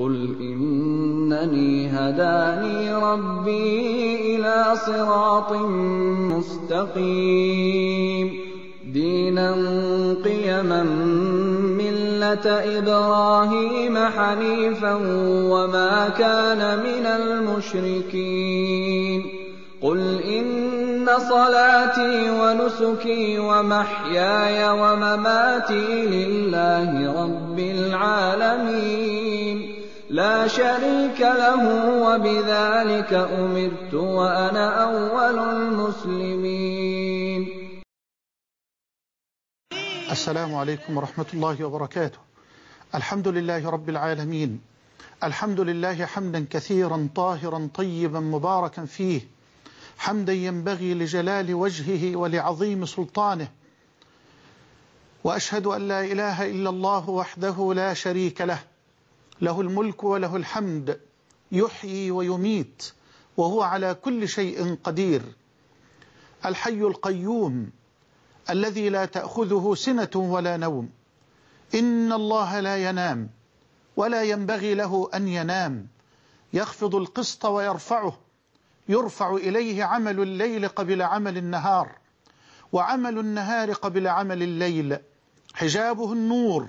قُلْ إِنَّنِي هَدَانِي رَبِّي إِلَىٰ صِرَاطٍ مُّسْتَقِيمٍ دِينًا قِيَمًا مِّلَّةَ إِبْرَاهِيمَ حَنِيفًا وَمَا كَانَ مِنَ الْمُشْرِكِينَ قُلْ إِنَّ صَلَاتِي وَنُسُكِي وَمَحْيَايَ وَمَمَاتِي لِلَّهِ رَبِّ الْعَالَمِينَ لا شريك له وبذلك امرت وانا اول المسلمين السلام عليكم ورحمه الله وبركاته الحمد لله رب العالمين الحمد لله حمدا كثيرا طاهرا طيبا مباركا فيه حمدا ينبغي لجلال وجهه ولعظيم سلطانه واشهد ان لا اله الا الله وحده لا شريك له له الملك وله الحمد يحيي ويميت وهو على كل شيء قدير الحي القيوم الذي لا تأخذه سنة ولا نوم إن الله لا ينام ولا ينبغي له أن ينام يخفض القسط ويرفعه يرفع إليه عمل الليل قبل عمل النهار وعمل النهار قبل عمل الليل حجابه النور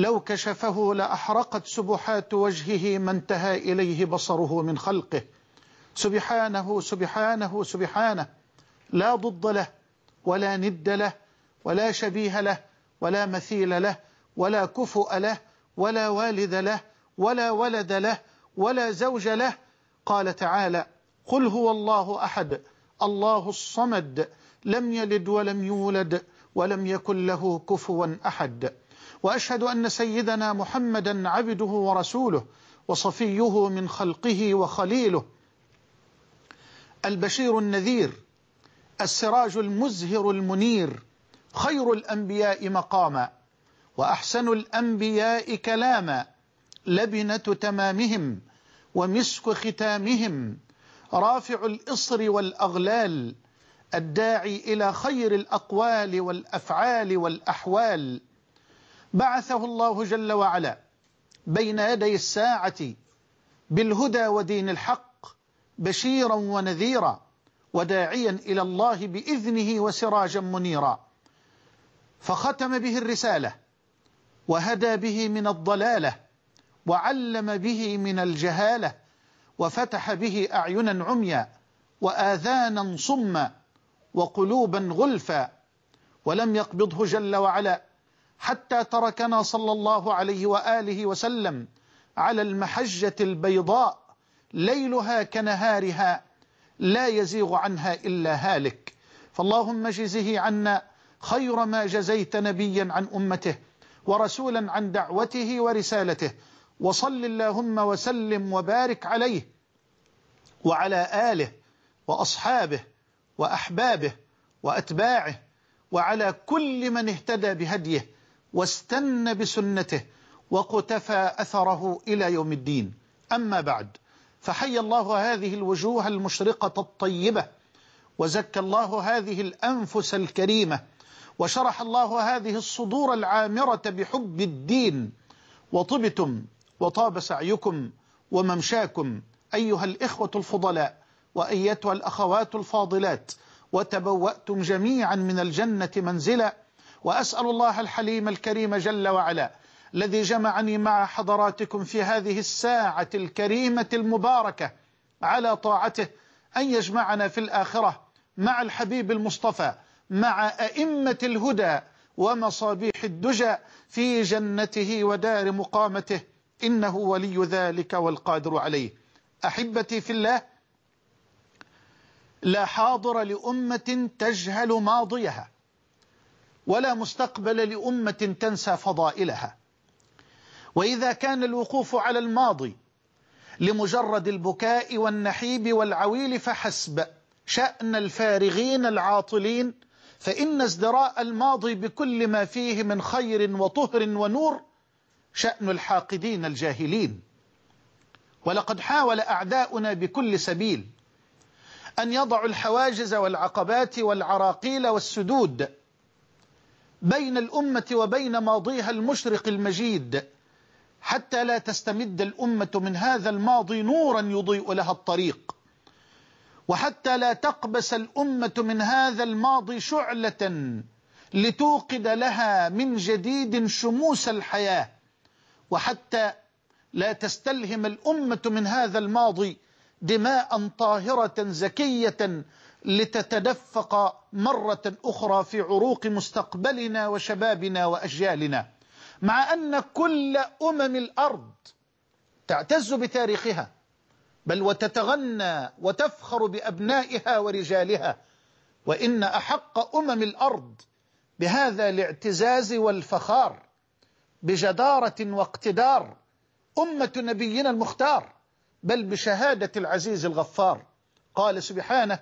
لو كشفه لأحرقت سبحات وجهه ما انتهى إليه بصره من خلقه سبحانه سبحانه سبحانه لا ضد له ولا ند له ولا شبيه له ولا مثيل له ولا كفؤ له ولا والد له ولا ولد له ولا زوج له قال تعالى قل هو الله أحد الله الصمد لم يلد ولم يولد ولم يكن له كفوا أحد وأشهد أن سيدنا محمدا عبده ورسوله وصفيه من خلقه وخليله البشير النذير السراج المزهر المنير خير الأنبياء مقاما وأحسن الأنبياء كلاما لبنة تمامهم ومسك ختامهم رافع الإصر والأغلال الداعي إلى خير الأقوال والأفعال والأحوال بعثه الله جل وعلا بين يدي الساعة بالهدى ودين الحق بشيرا ونذيرا وداعيا إلى الله بإذنه وسراجا منيرا فختم به الرسالة وهدى به من الضلالة وعلم به من الجهالة وفتح به أعينا عميا وآذانا صما وقلوبا غلفا ولم يقبضه جل وعلا حتى تركنا صلى الله عليه واله وسلم على المحجه البيضاء ليلها كنهارها لا يزيغ عنها الا هالك فاللهم جزه عنا خير ما جزيت نبيا عن امته ورسولا عن دعوته ورسالته وصل اللهم وسلم وبارك عليه وعلى اله واصحابه واحبابه واتباعه وعلى كل من اهتدى بهديه واستن بسنته وقتفى أثره إلى يوم الدين أما بعد فحي الله هذه الوجوه المشرقة الطيبة وزكى الله هذه الأنفس الكريمة وشرح الله هذه الصدور العامرة بحب الدين وطبتم وطاب سعيكم وممشاكم أيها الإخوة الفضلاء وأيتها الأخوات الفاضلات وتبوأتم جميعا من الجنة منزلا وأسأل الله الحليم الكريم جل وعلا الذي جمعني مع حضراتكم في هذه الساعة الكريمة المباركة على طاعته أن يجمعنا في الآخرة مع الحبيب المصطفى مع أئمة الهدى ومصابيح الدجى في جنته ودار مقامته إنه ولي ذلك والقادر عليه أحبتي في الله لا حاضر لأمة تجهل ماضيها ولا مستقبل لأمة تنسى فضائلها وإذا كان الوقوف على الماضي لمجرد البكاء والنحيب والعويل فحسب شأن الفارغين العاطلين فإن ازدراء الماضي بكل ما فيه من خير وطهر ونور شأن الحاقدين الجاهلين ولقد حاول أعداؤنا بكل سبيل أن يضعوا الحواجز والعقبات والعراقيل والسدود بين الأمة وبين ماضيها المشرق المجيد حتى لا تستمد الأمة من هذا الماضي نورا يضيء لها الطريق وحتى لا تقبس الأمة من هذا الماضي شعلة لتوقد لها من جديد شموس الحياة وحتى لا تستلهم الأمة من هذا الماضي دماء طاهرة زكية لتتدفق مرة أخرى في عروق مستقبلنا وشبابنا وأجيالنا مع أن كل أمم الأرض تعتز بتاريخها بل وتتغنى وتفخر بأبنائها ورجالها وإن أحق أمم الأرض بهذا الاعتزاز والفخار بجدارة واقتدار أمة نبينا المختار بل بشهادة العزيز الغفار قال سبحانه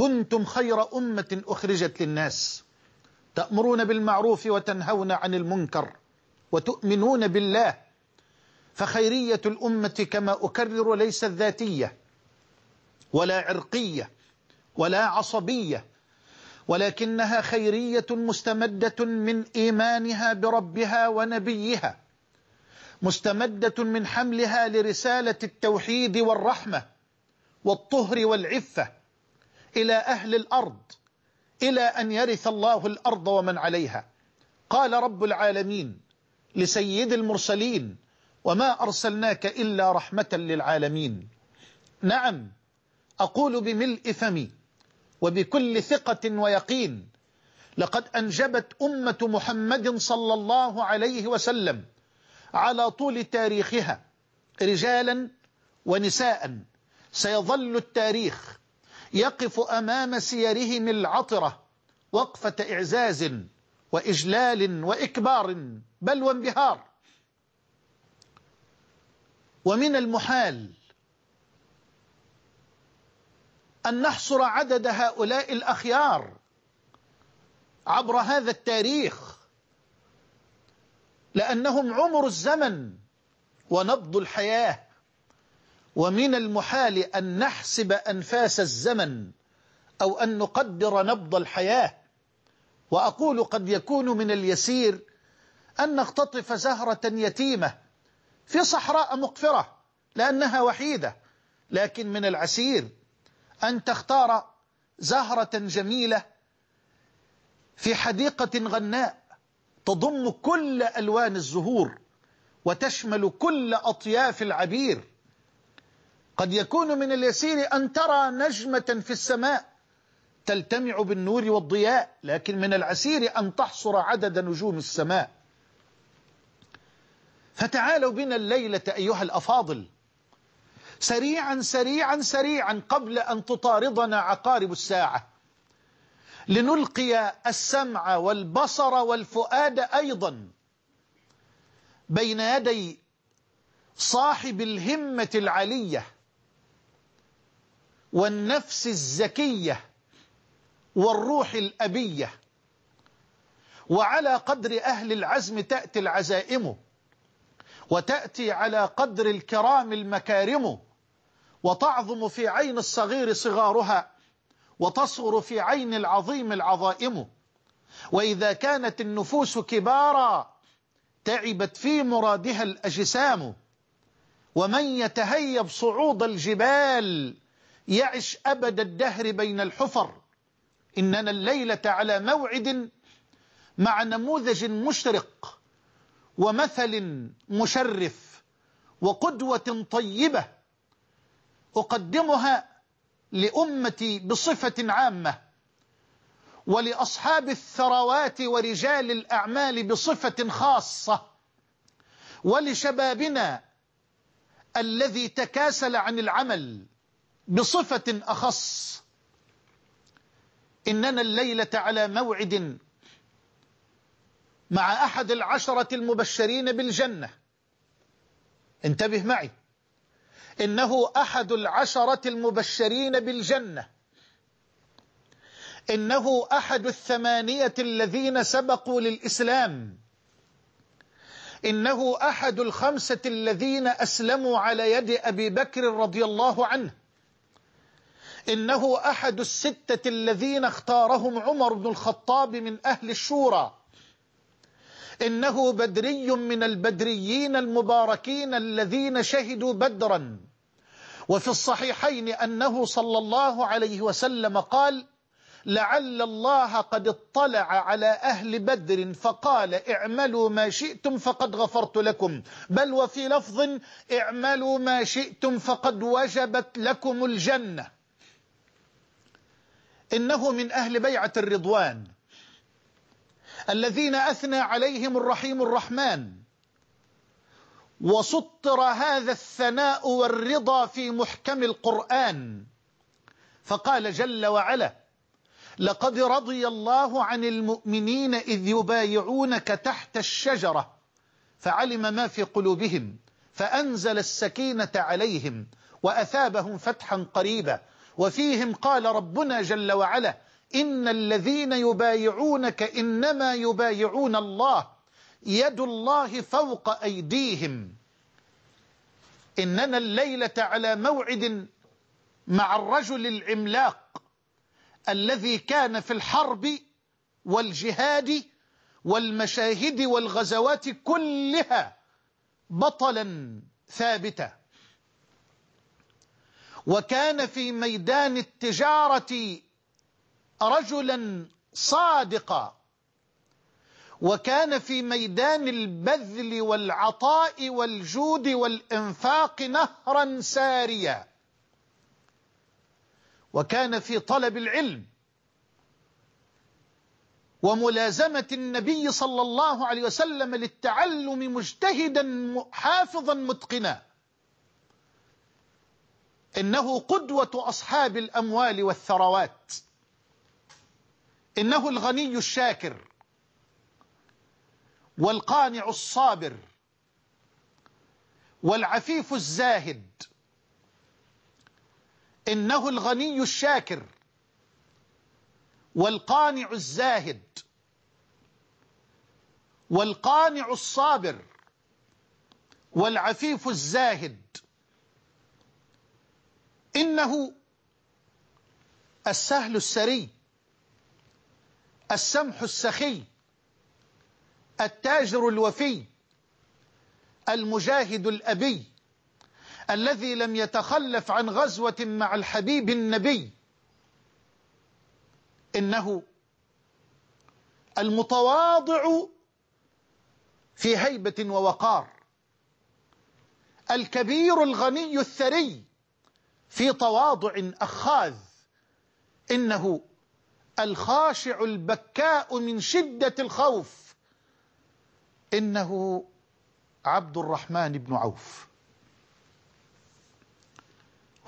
كنتم خير أمة أخرجت للناس تأمرون بالمعروف وتنهون عن المنكر وتؤمنون بالله فخيرية الأمة كما أكرر ليست ذاتية ولا عرقية ولا عصبية ولكنها خيرية مستمدة من إيمانها بربها ونبيها مستمدة من حملها لرسالة التوحيد والرحمة والطهر والعفة إلى أهل الأرض إلى أن يرث الله الأرض ومن عليها قال رب العالمين لسيد المرسلين وما أرسلناك إلا رحمة للعالمين نعم أقول بملء فمي وبكل ثقة ويقين لقد أنجبت أمة محمد صلى الله عليه وسلم على طول تاريخها رجالا ونساء سيظل التاريخ يقف أمام سيرهم العطرة وقفة إعزاز وإجلال وإكبار بل وانبهار ومن المحال أن نحصر عدد هؤلاء الأخيار عبر هذا التاريخ لأنهم عمر الزمن ونبض الحياة ومن المحال أن نحسب أنفاس الزمن أو أن نقدر نبض الحياة وأقول قد يكون من اليسير أن نختطف زهرة يتيمة في صحراء مقفرة لأنها وحيدة لكن من العسير أن تختار زهرة جميلة في حديقة غناء تضم كل ألوان الزهور وتشمل كل أطياف العبير قد يكون من اليسير أن ترى نجمة في السماء تلتمع بالنور والضياء لكن من العسير أن تحصر عدد نجوم السماء فتعالوا بنا الليلة أيها الأفاضل سريعا سريعا سريعا قبل أن تطاردنا عقارب الساعة لنلقي السمع والبصر والفؤاد أيضا بين يدي صاحب الهمة العالية والنفس الزكية والروح الأبية وعلى قدر أهل العزم تأتي العزائم وتأتي على قدر الكرام المكارم وتعظم في عين الصغير صغارها وتصغر في عين العظيم العظائم وإذا كانت النفوس كبارا تعبت في مرادها الأجسام ومن يتهيب صعود الجبال يعش أبد الدهر بين الحفر إننا الليلة على موعد مع نموذج مشرق ومثل مشرف وقدوة طيبة أقدمها لأمتي بصفة عامة ولأصحاب الثروات ورجال الأعمال بصفة خاصة ولشبابنا الذي تكاسل عن العمل بصفة أخص إننا الليلة على موعد مع أحد العشرة المبشرين بالجنة انتبه معي إنه أحد العشرة المبشرين بالجنة إنه أحد الثمانية الذين سبقوا للإسلام إنه أحد الخمسة الذين أسلموا على يد أبي بكر رضي الله عنه إنه أحد الستة الذين اختارهم عمر بن الخطاب من أهل الشورى إنه بدري من البدريين المباركين الذين شهدوا بدرا وفي الصحيحين أنه صلى الله عليه وسلم قال لعل الله قد اطلع على أهل بدر فقال اعملوا ما شئتم فقد غفرت لكم بل وفي لفظ اعملوا ما شئتم فقد وجبت لكم الجنة إنه من أهل بيعة الرضوان الذين أثنى عليهم الرحيم الرحمن وسطر هذا الثناء والرضا في محكم القرآن فقال جل وعلا لقد رضي الله عن المؤمنين إذ يبايعونك تحت الشجرة فعلم ما في قلوبهم فأنزل السكينة عليهم وأثابهم فتحا قريبا وفيهم قال ربنا جل وعلا إن الذين يبايعونك إنما يبايعون الله يد الله فوق أيديهم إننا الليلة على موعد مع الرجل العملاق الذي كان في الحرب والجهاد والمشاهد والغزوات كلها بطلا ثابتا وكان في ميدان التجارة رجلا صادقا وكان في ميدان البذل والعطاء والجود والإنفاق نهرا ساريا وكان في طلب العلم وملازمة النبي صلى الله عليه وسلم للتعلم مجتهدا حافظا متقنا إنه قدوة أصحاب الأموال والثروات إنه الغني الشاكر والقانع الصابر والعفيف الزاهد إنه الغني الشاكر والقانع الزاهد والقانع الصابر والعفيف الزاهد إنه السهل السري السمح السخي التاجر الوفي المجاهد الأبي الذي لم يتخلف عن غزوة مع الحبيب النبي إنه المتواضع في هيبة ووقار الكبير الغني الثري في تواضع أخاذ إنه الخاشع البكاء من شدة الخوف إنه عبد الرحمن بن عوف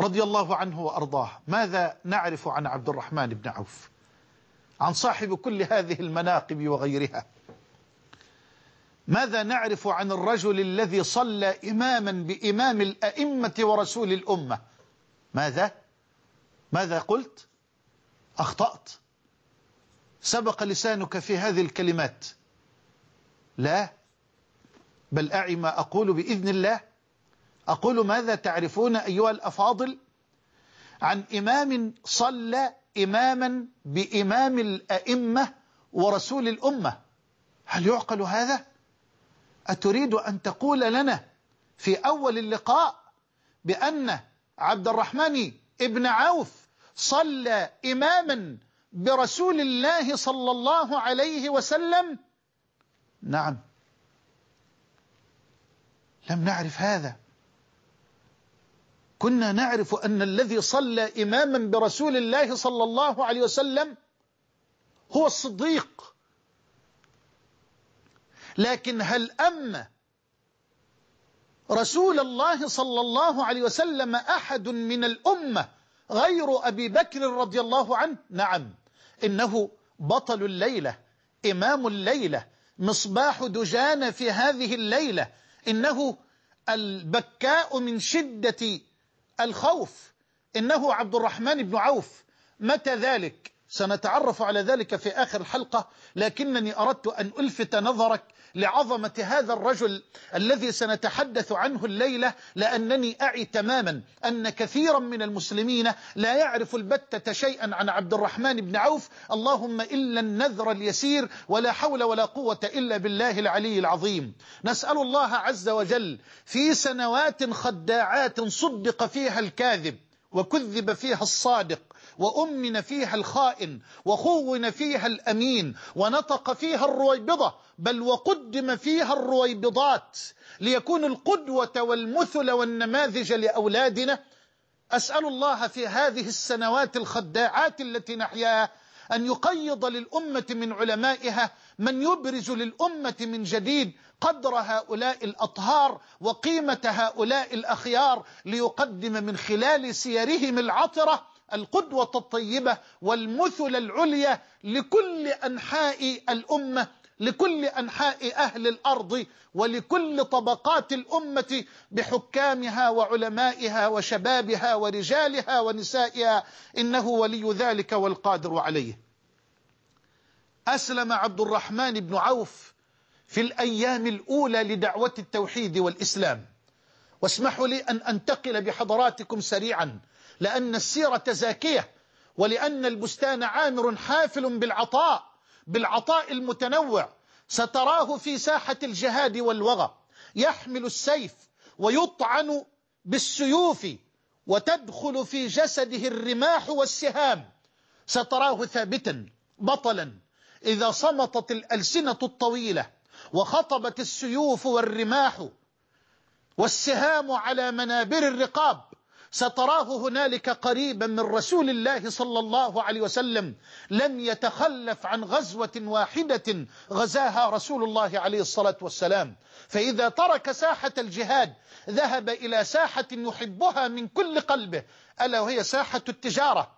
رضي الله عنه وأرضاه ماذا نعرف عن عبد الرحمن بن عوف عن صاحب كل هذه المناقب وغيرها ماذا نعرف عن الرجل الذي صلى إماما بإمام الأئمة ورسول الأمة ماذا ماذا قلت أخطأت سبق لسانك في هذه الكلمات لا بل أعي ما أقول بإذن الله أقول ماذا تعرفون أيها الأفاضل عن إمام صلى إماما بإمام الأئمة ورسول الأمة هل يعقل هذا؟ أتريد أن تقول لنا في أول اللقاء بأن عبد الرحمن ابن عوف صلى إماما برسول الله صلى الله عليه وسلم نعم لم نعرف هذا كنا نعرف أن الذي صلى إماما برسول الله صلى الله عليه وسلم هو الصديق لكن هل أم رسول الله صلى الله عليه وسلم أحد من الأمة غير أبي بكر رضي الله عنه نعم إنه بطل الليلة إمام الليلة مصباح دجان في هذه الليلة إنه البكاء من شدة الخوف إنه عبد الرحمن بن عوف متى ذلك سنتعرف على ذلك في آخر الحلقة لكنني أردت أن ألفت نظرك لعظمة هذا الرجل الذي سنتحدث عنه الليلة لأنني أعي تماما أن كثيرا من المسلمين لا يعرف البتة شيئا عن عبد الرحمن بن عوف اللهم إلا النذر اليسير ولا حول ولا قوة إلا بالله العلي العظيم نسأل الله عز وجل في سنوات خداعات صدق فيها الكاذب وكذب فيها الصادق وأمن فيها الخائن وخون فيها الأمين ونطق فيها الرويبضة بل وقدم فيها الرويبضات ليكون القدوة والمثل والنماذج لأولادنا أسأل الله في هذه السنوات الخداعات التي نحياها أن يقيض للأمة من علمائها من يبرز للأمة من جديد قدر هؤلاء الأطهار وقيمة هؤلاء الأخيار ليقدم من خلال سيرهم العطرة القدوة الطيبة والمثل العليا لكل أنحاء الأمة لكل أنحاء أهل الأرض ولكل طبقات الأمة بحكامها وعلمائها وشبابها ورجالها ونسائها إنه ولي ذلك والقادر عليه أسلم عبد الرحمن بن عوف في الأيام الأولى لدعوة التوحيد والإسلام واسمحوا لي أن أنتقل بحضراتكم سريعا لأن السيرة زاكية ولأن البستان عامر حافل بالعطاء بالعطاء المتنوع ستراه في ساحة الجهاد والوغى يحمل السيف ويطعن بالسيوف وتدخل في جسده الرماح والسهام ستراه ثابتا بطلا إذا صمتت الألسنة الطويلة وخطبت السيوف والرماح والسهام على منابر الرقاب ستراه هنالك قريبا من رسول الله صلى الله عليه وسلم لم يتخلف عن غزوة واحدة غزاها رسول الله عليه الصلاة والسلام فإذا ترك ساحة الجهاد ذهب إلى ساحة يحبها من كل قلبه ألا وهي ساحة التجارة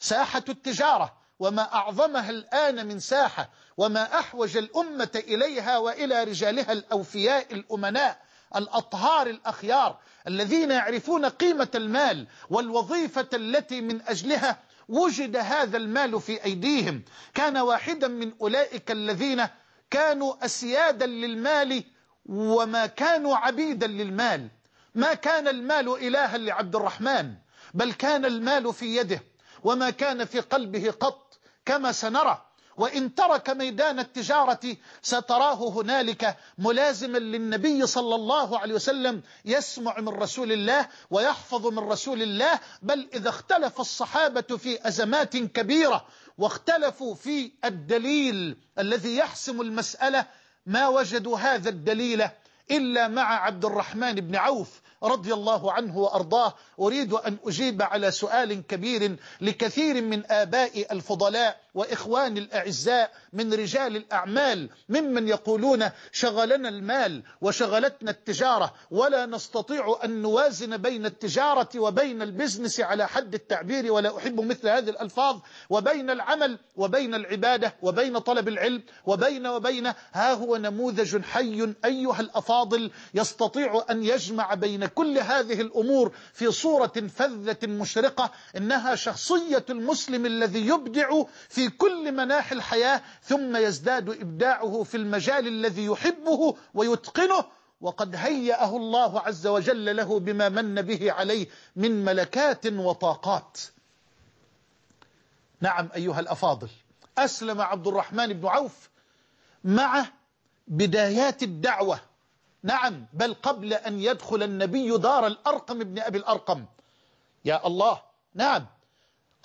ساحة التجارة وما أعظمها الآن من ساحة وما أحوج الأمة إليها وإلى رجالها الأوفياء الأمناء الأطهار الأخيار الذين يعرفون قيمة المال والوظيفة التي من أجلها وجد هذا المال في أيديهم كان واحدا من أولئك الذين كانوا أسيادا للمال وما كانوا عبيدا للمال ما كان المال إلها لعبد الرحمن بل كان المال في يده وما كان في قلبه قط كما سنرى وإن ترك ميدان التجارة ستراه هنالك ملازما للنبي صلى الله عليه وسلم يسمع من رسول الله ويحفظ من رسول الله بل إذا اختلف الصحابة في أزمات كبيرة واختلفوا في الدليل الذي يحسم المسألة ما وجدوا هذا الدليل إلا مع عبد الرحمن بن عوف رضي الله عنه وأرضاه أريد أن أجيب على سؤال كبير لكثير من آباء الفضلاء وإخواني الأعزاء من رجال الأعمال ممن يقولون شغلنا المال وشغلتنا التجارة ولا نستطيع أن نوازن بين التجارة وبين البزنس على حد التعبير ولا أحب مثل هذه الألفاظ وبين العمل وبين العبادة وبين طلب العلم وبين وبين ها هو نموذج حي أيها الأفاضل يستطيع أن يجمع بين كل هذه الأمور في صورة فذة مشرقة إنها شخصية المسلم الذي يبدع في في كل مناحي الحياة ثم يزداد إبداعه في المجال الذي يحبه ويتقنه وقد هيأه الله عز وجل له بما من به عليه من ملكات وطاقات نعم أيها الأفاضل أسلم عبد الرحمن بن عوف مع بدايات الدعوة نعم بل قبل أن يدخل النبي دار الأرقم بن أبي الأرقم يا الله نعم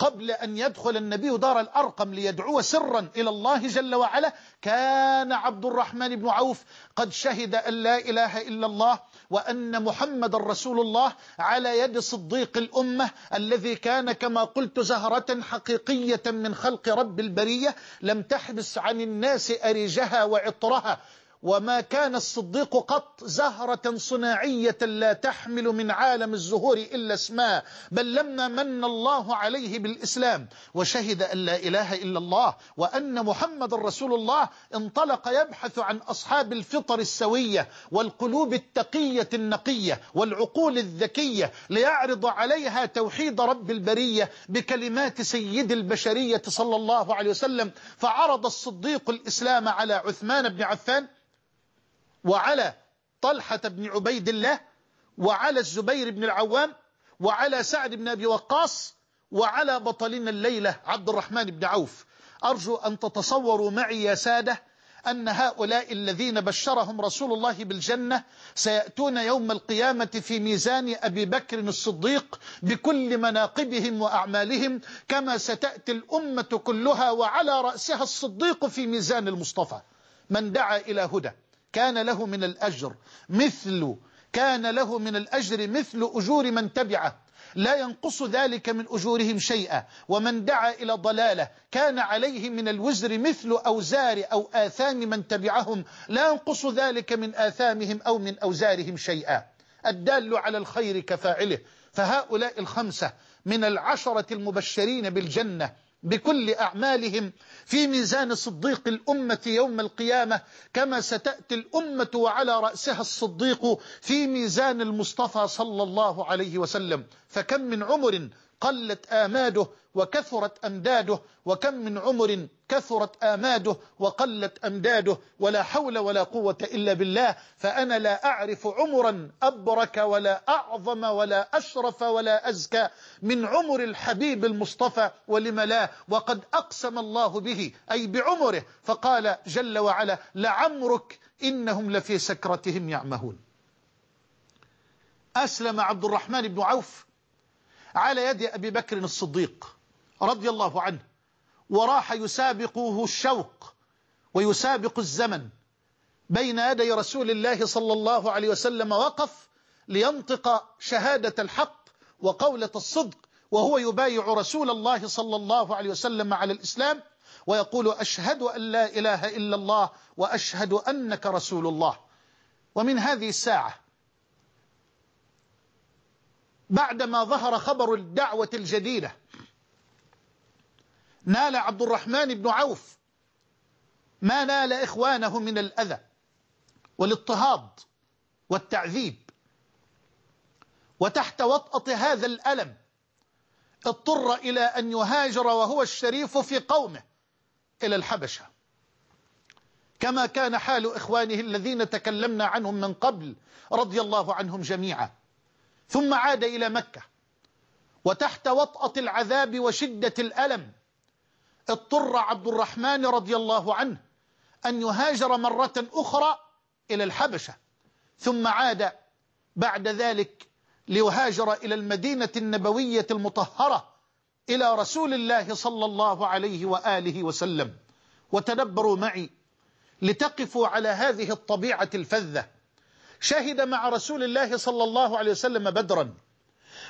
قبل أن يدخل النبي دار الأرقم ليدعو سرا إلى الله جل وعلا كان عبد الرحمن بن عوف قد شهد أن لا إله إلا الله وأن محمد رسول الله على يد صديق الأمة الذي كان كما قلت زهرة حقيقية من خلق رب البرية لم تحبس عن الناس أرجها وعطرها وما كان الصديق قط زهرة صناعية لا تحمل من عالم الزهور إلا اسماء بل لما من الله عليه بالإسلام وشهد أن لا إله إلا الله وأن محمد رسول الله انطلق يبحث عن أصحاب الفطر السوية والقلوب التقية النقية والعقول الذكية ليعرض عليها توحيد رب البرية بكلمات سيد البشرية صلى الله عليه وسلم فعرض الصديق الإسلام على عثمان بن عفان وعلى طلحة بن عبيد الله وعلى الزبير بن العوام وعلى سعد بن أبي وقاص وعلى بطلنا الليلة عبد الرحمن بن عوف أرجو أن تتصوروا معي يا سادة أن هؤلاء الذين بشرهم رسول الله بالجنة سيأتون يوم القيامة في ميزان أبي بكر الصديق بكل مناقبهم وأعمالهم كما ستأتي الأمة كلها وعلى رأسها الصديق في ميزان المصطفى من دعا إلى هدى كان له من الأجر مثل كان له من الأجر مثل أجور من تبعه لا ينقص ذلك من أجورهم شيئا ومن دعا إلى ضلالة كان عليه من الوزر مثل أوزار أو آثام من تبعهم لا ينقص ذلك من آثامهم أو من أوزارهم شيئا الدال على الخير كفاعله فهؤلاء الخمسة من العشرة المبشرين بالجنة بكل أعمالهم في ميزان صديق الأمة يوم القيامة كما ستأتي الأمة وعلى رأسها الصديق في ميزان المصطفى صلى الله عليه وسلم فكم من عمر قلت آماده وكثرت أمداده وكم من عمر كثرت آماده وقلت أمداده ولا حول ولا قوة إلا بالله فأنا لا أعرف عمرا أبرك ولا أعظم ولا أشرف ولا أزكى من عمر الحبيب المصطفى ولم لا وقد أقسم الله به أي بعمره فقال جل وعلا لعمرك إنهم لفي سكرتهم يعمهون أسلم عبد الرحمن بن عوف على يد أبي بكر الصديق رضي الله عنه وراح يسابقه الشوق ويسابق الزمن بين يدي رسول الله صلى الله عليه وسلم وقف لينطق شهادة الحق وقولة الصدق وهو يبايع رسول الله صلى الله عليه وسلم على الإسلام ويقول أشهد أن لا إله إلا الله وأشهد أنك رسول الله ومن هذه الساعة بعدما ظهر خبر الدعوة الجديدة نال عبد الرحمن بن عوف ما نال إخوانه من الأذى والاضطهاد والتعذيب وتحت وطأة هذا الألم اضطر إلى أن يهاجر وهو الشريف في قومه إلى الحبشة كما كان حال إخوانه الذين تكلمنا عنهم من قبل رضي الله عنهم جميعا ثم عاد إلى مكة وتحت وطأة العذاب وشدة الألم اضطر عبد الرحمن رضي الله عنه أن يهاجر مرة أخرى إلى الحبشة ثم عاد بعد ذلك ليهاجر إلى المدينة النبوية المطهرة إلى رسول الله صلى الله عليه وآله وسلم وتدبروا معي لتقفوا على هذه الطبيعة الفذة شهد مع رسول الله صلى الله عليه وسلم بدرا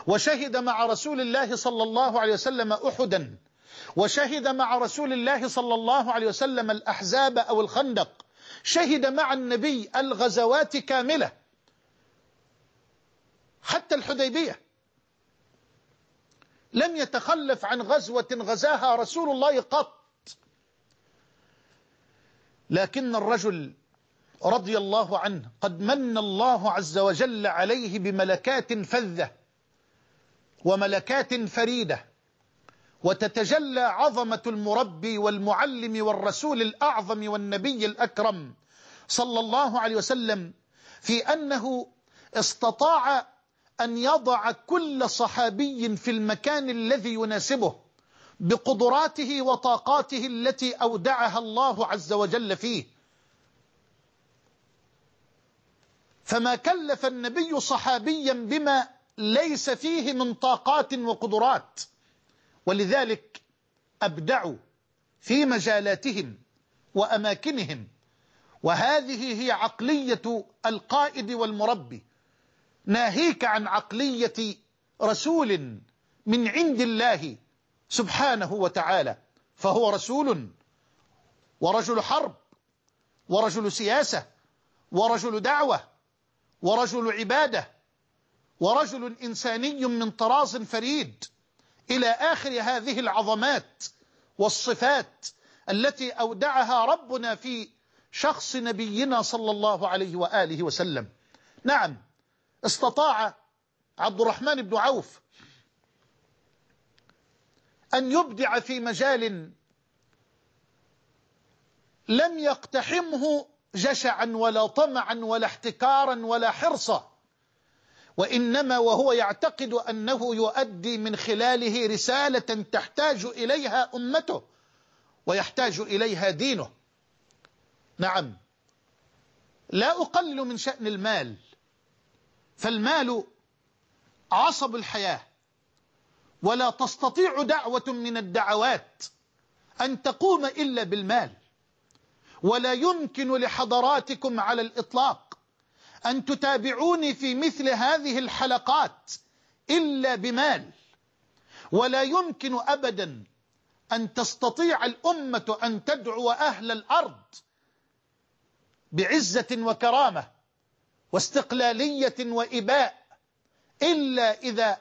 وشهد مع رسول الله صلى الله عليه وسلم أحدا وشهد مع رسول الله صلى الله عليه وسلم الأحزاب أو الخندق شهد مع النبي الغزوات كاملة حتى الحديبية لم يتخلف عن غزوة غزاها رسول الله قط لكن الرجل رضي الله عنه قد من الله عز وجل عليه بملكات فذة وملكات فريدة وتتجلى عظمة المربي والمعلم والرسول الأعظم والنبي الأكرم صلى الله عليه وسلم في أنه استطاع أن يضع كل صحابي في المكان الذي يناسبه بقدراته وطاقاته التي أودعها الله عز وجل فيه فما كلف النبي صحابيا بما ليس فيه من طاقات وقدرات ولذلك أبدعوا في مجالاتهم وأماكنهم وهذه هي عقلية القائد والمربي ناهيك عن عقلية رسول من عند الله سبحانه وتعالى فهو رسول ورجل حرب ورجل سياسة ورجل دعوة ورجل عبادة ورجل إنساني من طراز فريد إلى آخر هذه العظمات والصفات التي أودعها ربنا في شخص نبينا صلى الله عليه وآله وسلم نعم استطاع عبد الرحمن بن عوف أن يبدع في مجال لم يقتحمه جشعا ولا طمعا ولا احتكارا ولا حرصا وإنما وهو يعتقد أنه يؤدي من خلاله رسالة تحتاج إليها أمته ويحتاج إليها دينه نعم لا أقلل من شأن المال فالمال عصب الحياة ولا تستطيع دعوة من الدعوات أن تقوم إلا بالمال ولا يمكن لحضراتكم على الإطلاق أن تتابعوني في مثل هذه الحلقات إلا بمال ولا يمكن أبدا أن تستطيع الأمة أن تدعو أهل الأرض بعزة وكرامة واستقلالية وإباء إلا إذا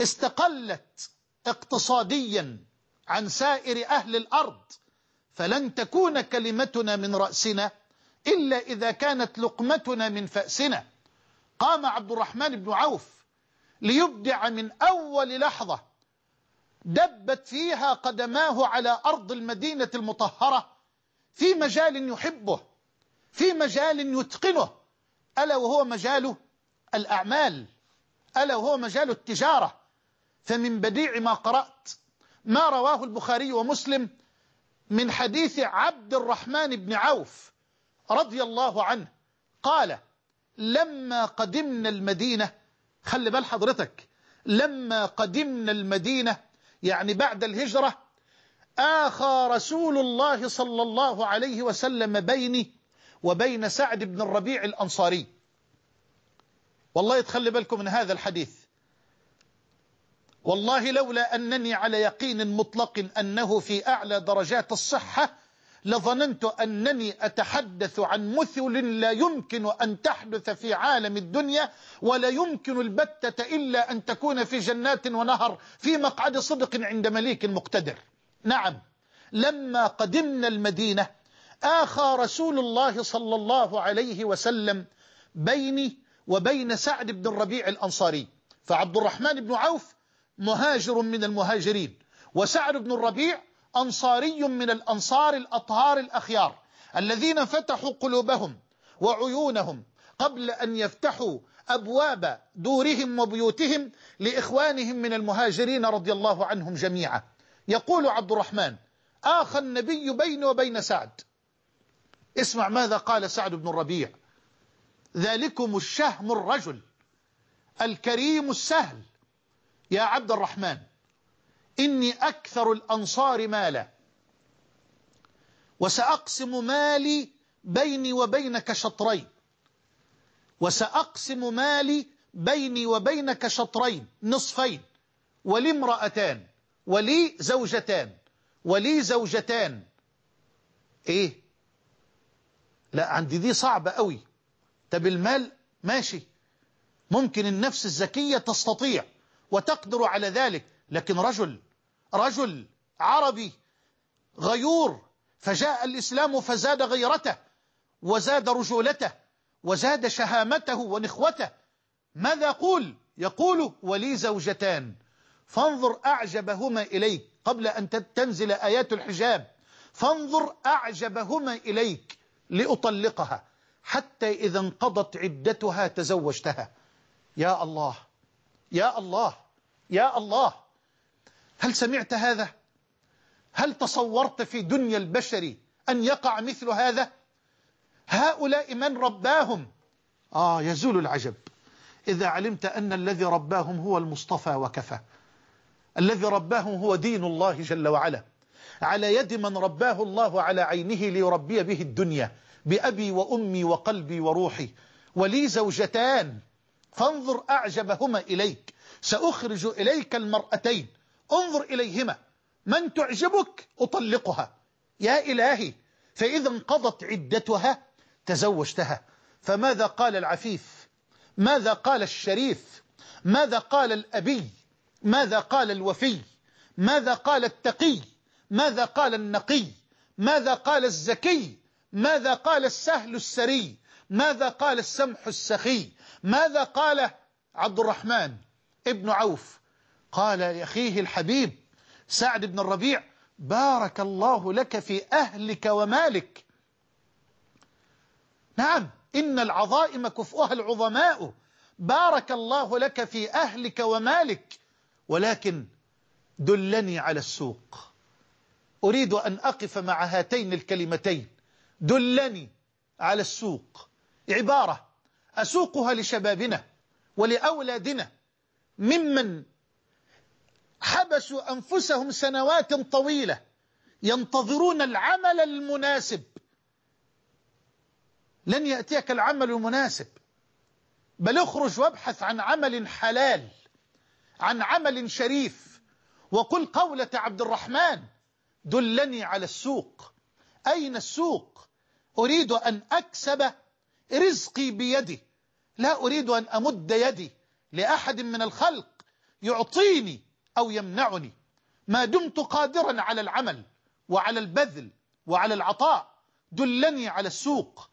استقلت اقتصاديا عن سائر أهل الأرض فلن تكون كلمتنا من رأسنا إلا إذا كانت لقمتنا من فأسنا قام عبد الرحمن بن عوف ليبدع من أول لحظة دبت فيها قدماه على أرض المدينة المطهرة في مجال يحبه في مجال يتقنه ألا وهو مجال الأعمال ألا وهو مجال التجارة فمن بديع ما قرأت ما رواه البخاري ومسلم من حديث عبد الرحمن بن عوف رضي الله عنه قال لما قدمنا المدينة خلي بال حضرتك لما قدمنا المدينة يعني بعد الهجرة آخى رسول الله صلى الله عليه وسلم بيني وبين سعد بن الربيع الأنصاري والله تخلي بالكم من هذا الحديث والله لولا أنني على يقين مطلق أنه في أعلى درجات الصحة لظننت أنني أتحدث عن مثل لا يمكن أن تحدث في عالم الدنيا ولا يمكن البتة إلا أن تكون في جنات ونهر في مقعد صدق عند مليك مقتدر نعم لما قدمنا المدينة آخى رسول الله صلى الله عليه وسلم بيني وبين سعد بن الربيع الأنصاري فعبد الرحمن بن عوف مهاجر من المهاجرين وسعد بن الربيع أنصاري من الأنصار الأطهار الأخيار الذين فتحوا قلوبهم وعيونهم قبل أن يفتحوا أبواب دورهم وبيوتهم لإخوانهم من المهاجرين رضي الله عنهم جميعا يقول عبد الرحمن آخى النبي بيني وبين سعد اسمع ماذا قال سعد بن الربيع ذلكم الشهم الرجل الكريم السهل يا عبد الرحمن إني أكثر الأنصار مالا وسأقسم مالي بيني وبينك شطرين وسأقسم مالي بيني وبينك شطرين نصفين ولي امرأتان ولي زوجتان ولي زوجتان ايه لا عندي دي صعبة قوي طب المال ماشي ممكن النفس الذكية تستطيع وتقدر على ذلك لكن رجل رجل عربي غيور فجاء الإسلام فزاد غيرته وزاد رجولته وزاد شهامته ونخوته ماذا قول يقول ولي زوجتان فانظر أعجبهما إليك قبل أن تنزل آيات الحجاب فانظر أعجبهما إليك لأطلقها حتى إذا انقضت عدتها تزوجتها يا الله يا الله يا الله هل سمعت هذا هل تصورت في دنيا البشر أن يقع مثل هذا هؤلاء من رباهم آه يزول العجب إذا علمت أن الذي رباهم هو المصطفى وكفى الذي رباهم هو دين الله جل وعلا على يد من رباه الله على عينه ليربي به الدنيا بأبي وأمي وقلبي وروحي ولي زوجتان فانظر أعجبهما إليك سأخرج إليك المرأتين انظر إليهما من تعجبك أطلقها يا إلهي فإذا انقضت عدتها تزوجتها فماذا قال العفيف ماذا قال الشريف ماذا قال الأبي ماذا قال الوفي ماذا قال التقي ماذا قال النقي ماذا قال الزكي ماذا قال السهل السري ماذا قال السمح السخي ماذا قال عبد الرحمن ابن عوف قال لأخيه الحبيب سعد بن الربيع بارك الله لك في أهلك ومالك نعم إن العظائم كفؤها العظماء بارك الله لك في أهلك ومالك ولكن دلني على السوق أريد أن أقف مع هاتين الكلمتين دلني على السوق عبارة أسوقها لشبابنا ولأولادنا ممن حبسوا أنفسهم سنوات طويلة ينتظرون العمل المناسب لن يأتيك العمل المناسب بل اخرج وابحث عن عمل حلال عن عمل شريف وقل قولة عبد الرحمن دلني على السوق أين السوق أريد أن أكسب رزقي بيدي لا أريد أن أمد يدي لأحد من الخلق يعطيني أو يمنعني ما دمت قادرا على العمل وعلى البذل وعلى العطاء دلني على السوق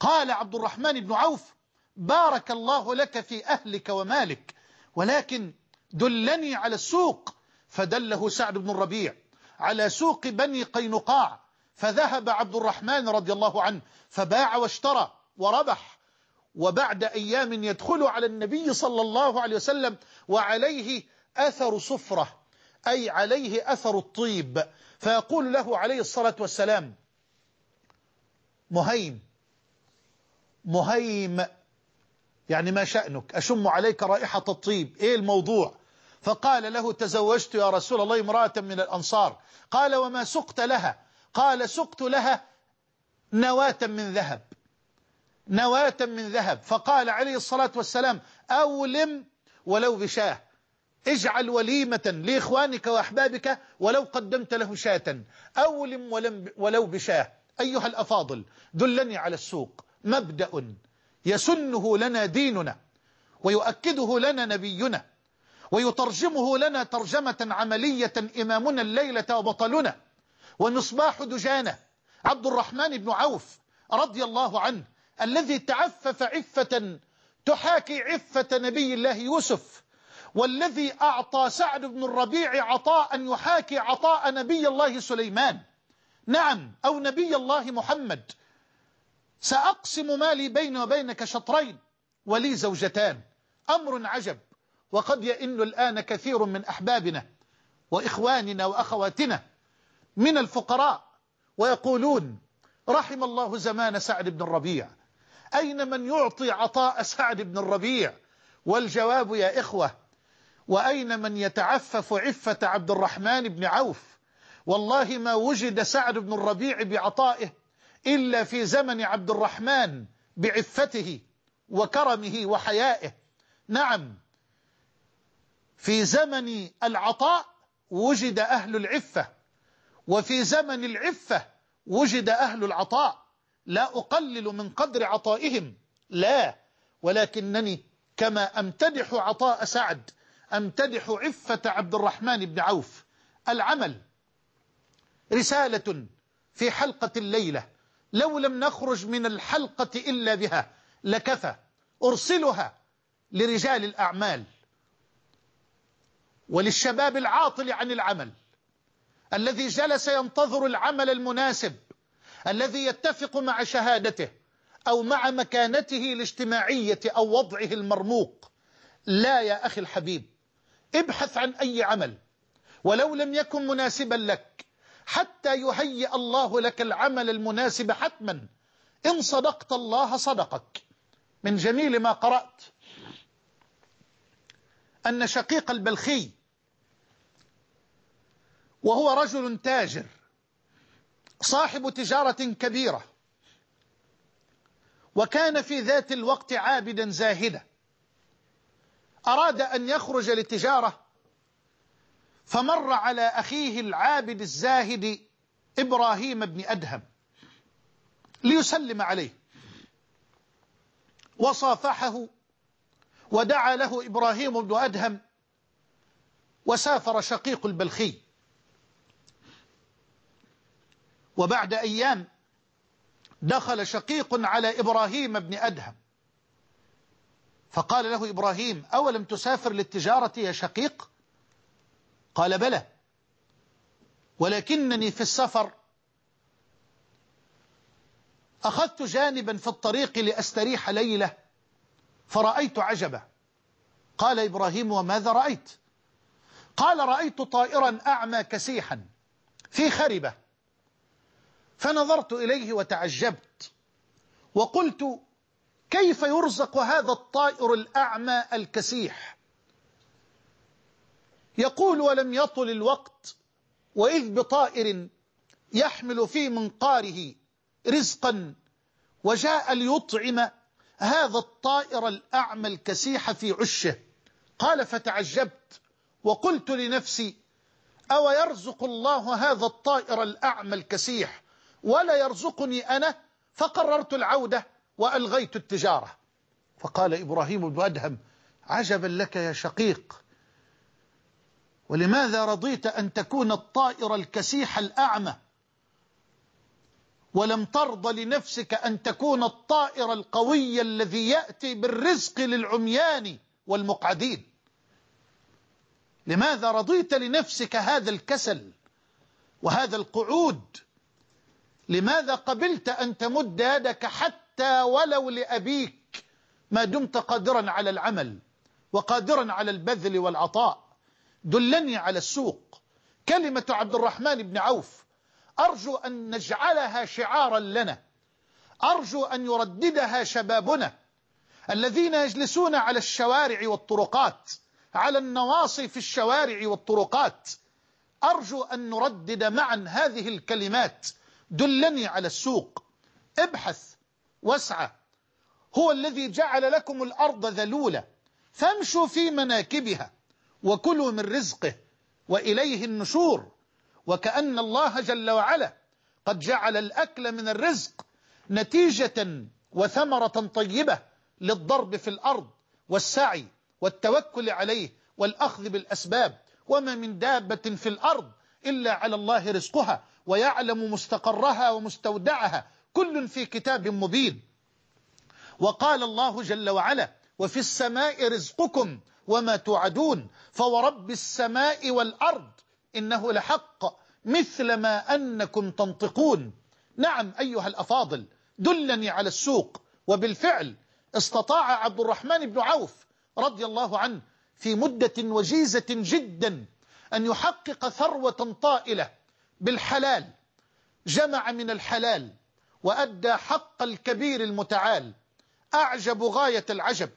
قال عبد الرحمن بن عوف بارك الله لك في أهلك ومالك ولكن دلني على السوق فدله سعد بن الربيع على سوق بني قينقاع فذهب عبد الرحمن رضي الله عنه فباع واشترى وربح وبعد أيام يدخل على النبي صلى الله عليه وسلم وعليه أثر صفرة أي عليه أثر الطيب فيقول له عليه الصلاة والسلام مهيم مهيم يعني ما شأنك أشم عليك رائحة الطيب إيه الموضوع فقال له تزوجت يا رسول الله امرأة من الأنصار قال وما سقت لها قال سقت لها نواة من ذهب نواة من ذهب فقال عليه الصلاة والسلام أولم ولو بشاه اجعل وليمة لإخوانك وأحبابك ولو قدمت له شاة أولم ولو بشاه أيها الأفاضل دلني على السوق مبدأ يسنه لنا ديننا ويؤكده لنا نبينا ويترجمه لنا ترجمة عملية إمامنا الليلة وبطلنا ومصباح دجانة عبد الرحمن بن عوف رضي الله عنه الذي تعفف عفة تحاكي عفة نبي الله يوسف والذي أعطى سعد بن الربيع عطاء يحاكي عطاء نبي الله سليمان نعم أو نبي الله محمد سأقسم مالي بيني وبينك شطرين ولي زوجتان أمر عجب وقد يئن الآن كثير من أحبابنا وإخواننا وأخواتنا من الفقراء ويقولون رحم الله زمان سعد بن الربيع أين من يعطي عطاء سعد بن الربيع والجواب يا إخوة وأين من يتعفف عفة عبد الرحمن بن عوف والله ما وجد سعد بن الربيع بعطائه إلا في زمن عبد الرحمن بعفته وكرمه وحيائه نعم في زمن العطاء وجد أهل العفة وفي زمن العفة وجد أهل العطاء لا أقلل من قدر عطائهم لا ولكنني كما أمتدح عطاء سعد أمتدح عفة عبد الرحمن بن عوف العمل رسالة في حلقة الليلة لو لم نخرج من الحلقة إلا بها لكفى أرسلها لرجال الأعمال وللشباب العاطل عن العمل الذي جلس ينتظر العمل المناسب الذي يتفق مع شهادته أو مع مكانته الاجتماعية أو وضعه المرموق لا يا أخي الحبيب ابحث عن أي عمل ولو لم يكن مناسبا لك حتى يهيئ الله لك العمل المناسب حتما إن صدقت الله صدقك من جميل ما قرأت أن شقيق البلخي وهو رجل تاجر صاحب تجارة كبيرة وكان في ذات الوقت عابدا زاهدا أراد أن يخرج لتجارة فمر على أخيه العابد الزاهد إبراهيم بن أدهم ليسلم عليه وصافحه ودعا له إبراهيم بن أدهم وسافر شقيق البلخي وبعد أيام دخل شقيق على إبراهيم بن أدهم فقال له إبراهيم أولم تسافر للتجارة يا شقيق قال بلى ولكنني في السفر أخذت جانبا في الطريق لأستريح ليلة فرأيت عجبا قال إبراهيم وماذا رأيت قال رأيت طائرا أعمى كسيحا في خربة فنظرت إليه وتعجبت وقلت كيف يرزق هذا الطائر الأعمى الكسيح يقول ولم يطل الوقت وإذ بطائر يحمل في منقاره رزقا وجاء ليطعم هذا الطائر الأعمى الكسيح في عشه قال فتعجبت وقلت لنفسي أو يرزق الله هذا الطائر الأعمى الكسيح ولا يرزقني أنا فقررت العودة وألغيت التجارة فقال إبراهيم بن أدهم عجبا لك يا شقيق ولماذا رضيت أن تكون الطائر الكسيح الأعمى ولم ترض لنفسك أن تكون الطائر القوي الذي يأتي بالرزق للعميان والمقعدين لماذا رضيت لنفسك هذا الكسل وهذا القعود لماذا قبلت أن تمد يدك حتى ولو لأبيك ما دمت قادرا على العمل وقادرا على البذل والعطاء دلني على السوق كلمة عبد الرحمن بن عوف أرجو أن نجعلها شعارا لنا أرجو أن يرددها شبابنا الذين يجلسون على الشوارع والطرقات على النواصي في الشوارع والطرقات أرجو أن نردد معا هذه الكلمات دلني على السوق ابحث واسعى هو الذي جعل لكم الأرض ذلولة فامشوا في مناكبها وكلوا من رزقه وإليه النشور وكأن الله جل وعلا قد جعل الأكل من الرزق نتيجة وثمرة طيبة للضرب في الأرض والسعي والتوكل عليه والأخذ بالأسباب وما من دابة في الأرض إلا على الله رزقها ويعلم مستقرها ومستودعها كل في كتاب مبين وقال الله جل وعلا وفي السماء رزقكم وما توعدون فورب السماء والأرض إنه لحق مثل ما أنكم تنطقون نعم أيها الأفاضل دلني على السوق وبالفعل استطاع عبد الرحمن بن عوف رضي الله عنه في مدة وجيزة جدا أن يحقق ثروة طائلة بالحلال جمع من الحلال وأدى حق الكبير المتعال أعجب غاية العجب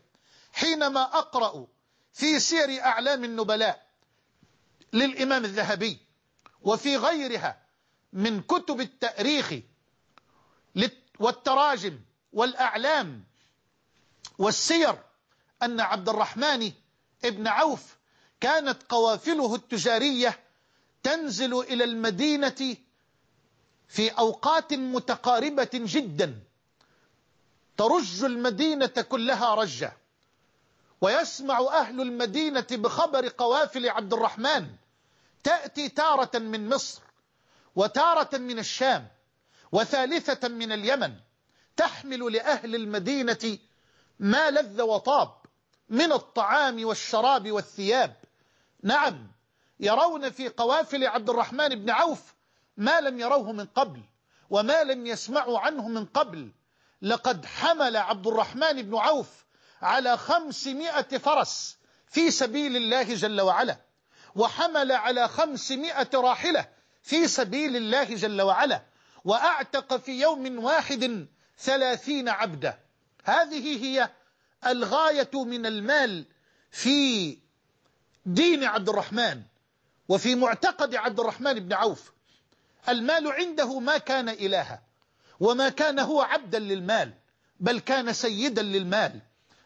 حينما أقرأ في سير أعلام النبلاء للإمام الذهبي وفي غيرها من كتب التأريخ والتراجم والأعلام والسير أن عبد الرحمن ابن عوف كانت قوافله التجارية تنزل إلى المدينة في أوقات متقاربة جدا ترج المدينة كلها رجة ويسمع أهل المدينة بخبر قوافل عبد الرحمن تأتي تارة من مصر وتارة من الشام وثالثة من اليمن تحمل لأهل المدينة ما لذ وطاب من الطعام والشراب والثياب نعم يرون في قوافل عبد الرحمن بن عوف ما لم يروه من قبل وما لم يسمعوا عنه من قبل لقد حمل عبد الرحمن بن عوف على خمسمائة فرس في سبيل الله جل وعلا وحمل على خمسمائة راحلة في سبيل الله جل وعلا وأعتق في يوم واحد ثلاثين عبدا هذه هي الغاية من المال في دين عبد الرحمن وفي معتقد عبد الرحمن بن عوف المال عنده ما كان إلها وما كان هو عبدا للمال بل كان سيدا للمال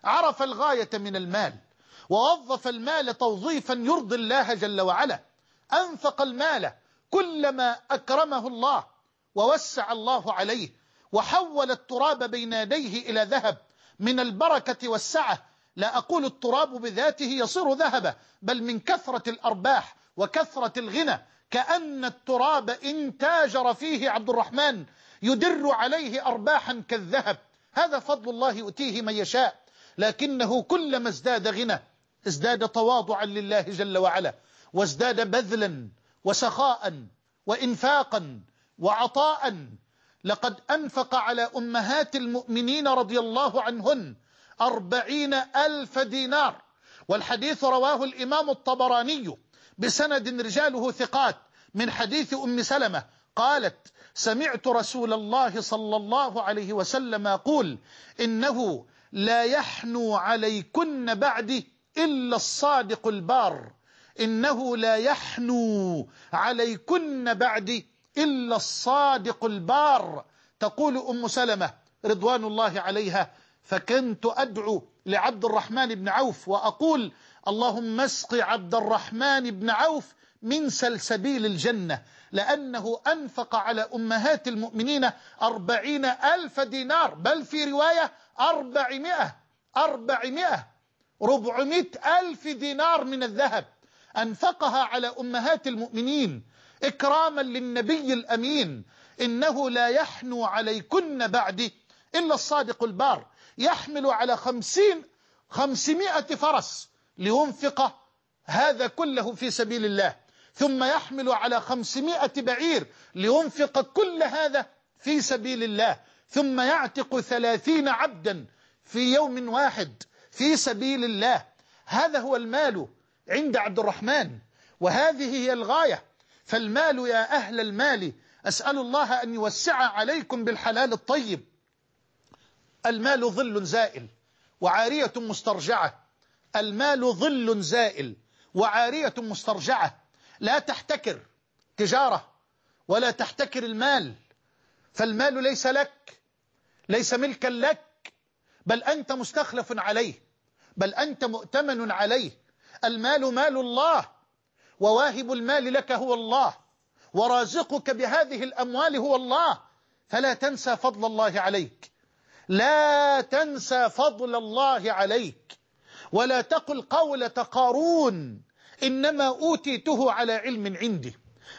عرف الغاية من المال ووظف المال توظيفا يرضي الله جل وعلا أنفق المال كلما أكرمه الله ووسع الله عليه وحول التراب بين يديه إلى ذهب من البركة والسعة لا أقول التراب بذاته يصير ذهبا بل من كثرة الأرباح وكثرة الغنى كأن التراب إن تاجر فيه عبد الرحمن يدر عليه أرباحا كالذهب هذا فضل الله يؤتيه من يشاء لكنه كلما ازداد غنى ازداد تواضعا لله جل وعلا وازداد بذلا وسخاء وإنفاقا وعطاء لقد أنفق على أمهات المؤمنين رضي الله عنهن أربعين ألف دينار والحديث رواه الإمام الطبراني بسند رجاله ثقات من حديث أم سلمة قالت سمعت رسول الله صلى الله عليه وسلم يقول إنه لا يحنو عليكن بعدي إلا الصادق البار إنه لا يحنو عليكن بعدي إلا الصادق البار تقول أم سلمة رضوان الله عليها فكنت أدعو لعبد الرحمن بن عوف وأقول اللهم اسق عبد الرحمن بن عوف من سلسبيل الجنة لأنه أنفق على أمهات المؤمنين أربعين ألف دينار بل في رواية أربعمائة أربعمائة ربعمائة ألف دينار من الذهب أنفقها على أمهات المؤمنين إكراما للنبي الأمين إنه لا يحنو عليكن بعد إلا الصادق البار يحمل على خمسين خمسمائة فرس لينفق هذا كله في سبيل الله ثم يحمل على خمسمائة بعير لينفق كل هذا في سبيل الله ثم يعتق ثلاثين عبدا في يوم واحد في سبيل الله هذا هو المال عند عبد الرحمن وهذه هي الغاية فالمال يا أهل المال أسأل الله أن يوسع عليكم بالحلال الطيب المال ظل زائل وعارية مسترجعة المال ظل زائل وعارية مسترجعة لا تحتكر تجارة ولا تحتكر المال فالمال ليس لك ليس ملكا لك بل أنت مستخلف عليه بل أنت مؤتمن عليه المال مال الله وواهب المال لك هو الله ورازقك بهذه الأموال هو الله فلا تنسى فضل الله عليك لا تنسى فضل الله عليك ولا تقل قولة قارون إنما أوتيته على علم عندي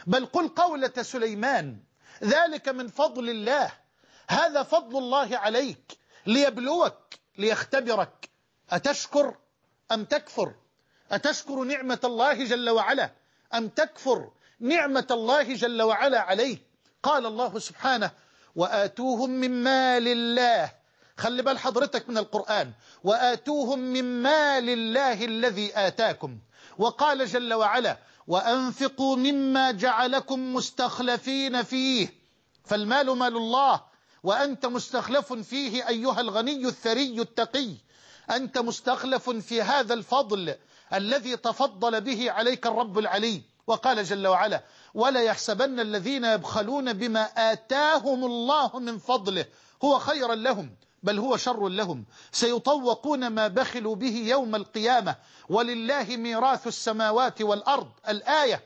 بل قل قولة سليمان ذلك من فضل الله هذا فضل الله عليك ليبلوك ليختبرك أتشكر أم تكفر أتشكر نعمة الله جل وعلا أم تكفر نعمة الله جل وعلا عليه قال الله سبحانه وآتوهم من مال الله خلي بال حضرتك من القرآن وآتوهم من مال الله الذي آتاكم وقال جل وعلا وأنفقوا مما جعلكم مستخلفين فيه فالمال مال الله وأنت مستخلف فيه أيها الغني الثري التقي أنت مستخلف في هذا الفضل الذي تفضل به عليك الرب العلي وقال جل وعلا ولا يحسبن الذين يبخلون بما آتاهم الله من فضله هو خيرا لهم بل هو شر لهم سيطوقون ما بخلوا به يوم القيامة ولله ميراث السماوات والأرض الآية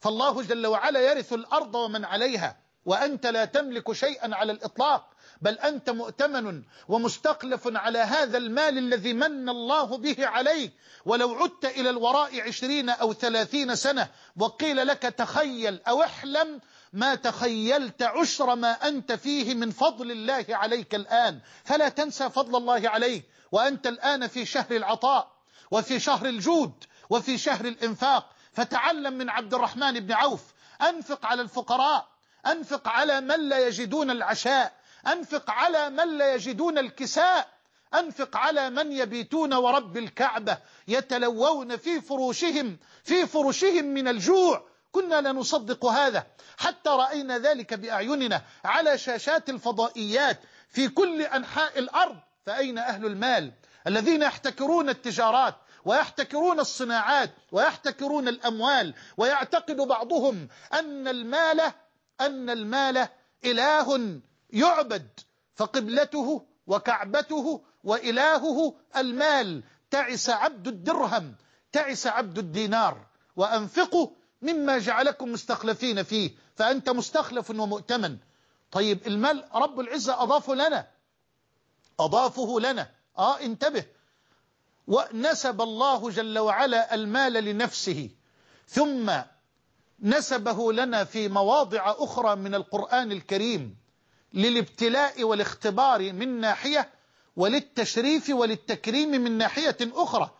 فالله جل وعلا يرث الأرض ومن عليها وأنت لا تملك شيئا على الإطلاق بل أنت مؤتمن ومستقلف على هذا المال الذي من الله به عليك ولو عدت إلى الوراء عشرين أو ثلاثين سنة وقيل لك تخيل أو احلم ما تخيلت عشر ما أنت فيه من فضل الله عليك الآن فلا تنسى فضل الله عليك وأنت الآن في شهر العطاء وفي شهر الجود وفي شهر الإنفاق فتعلم من عبد الرحمن بن عوف أنفق على الفقراء أنفق على من لا يجدون العشاء أنفق على من لا يجدون الكساء أنفق على من يبيتون ورب الكعبة يتلوون في فروشهم في فروشهم من الجوع كنا لا نصدق هذا حتى رأينا ذلك بأعيننا على شاشات الفضائيات في كل أنحاء الأرض فأين أهل المال الذين يحتكرون التجارات ويحتكرون الصناعات ويحتكرون الأموال ويعتقد بعضهم أن المال أن المال إله يعبد فقبلته وكعبته وإلهه المال تعس عبد الدرهم تعس عبد الدينار وأنفقوا مما جعلكم مستخلفين فيه فأنت مستخلف ومؤتمن طيب المال رب العزة أضافه لنا أضافه لنا آه انتبه ونسب الله جل وعلا المال لنفسه ثم نسبه لنا في مواضع أخرى من القرآن الكريم للابتلاء والاختبار من ناحية وللتشريف وللتكريم من ناحية أخرى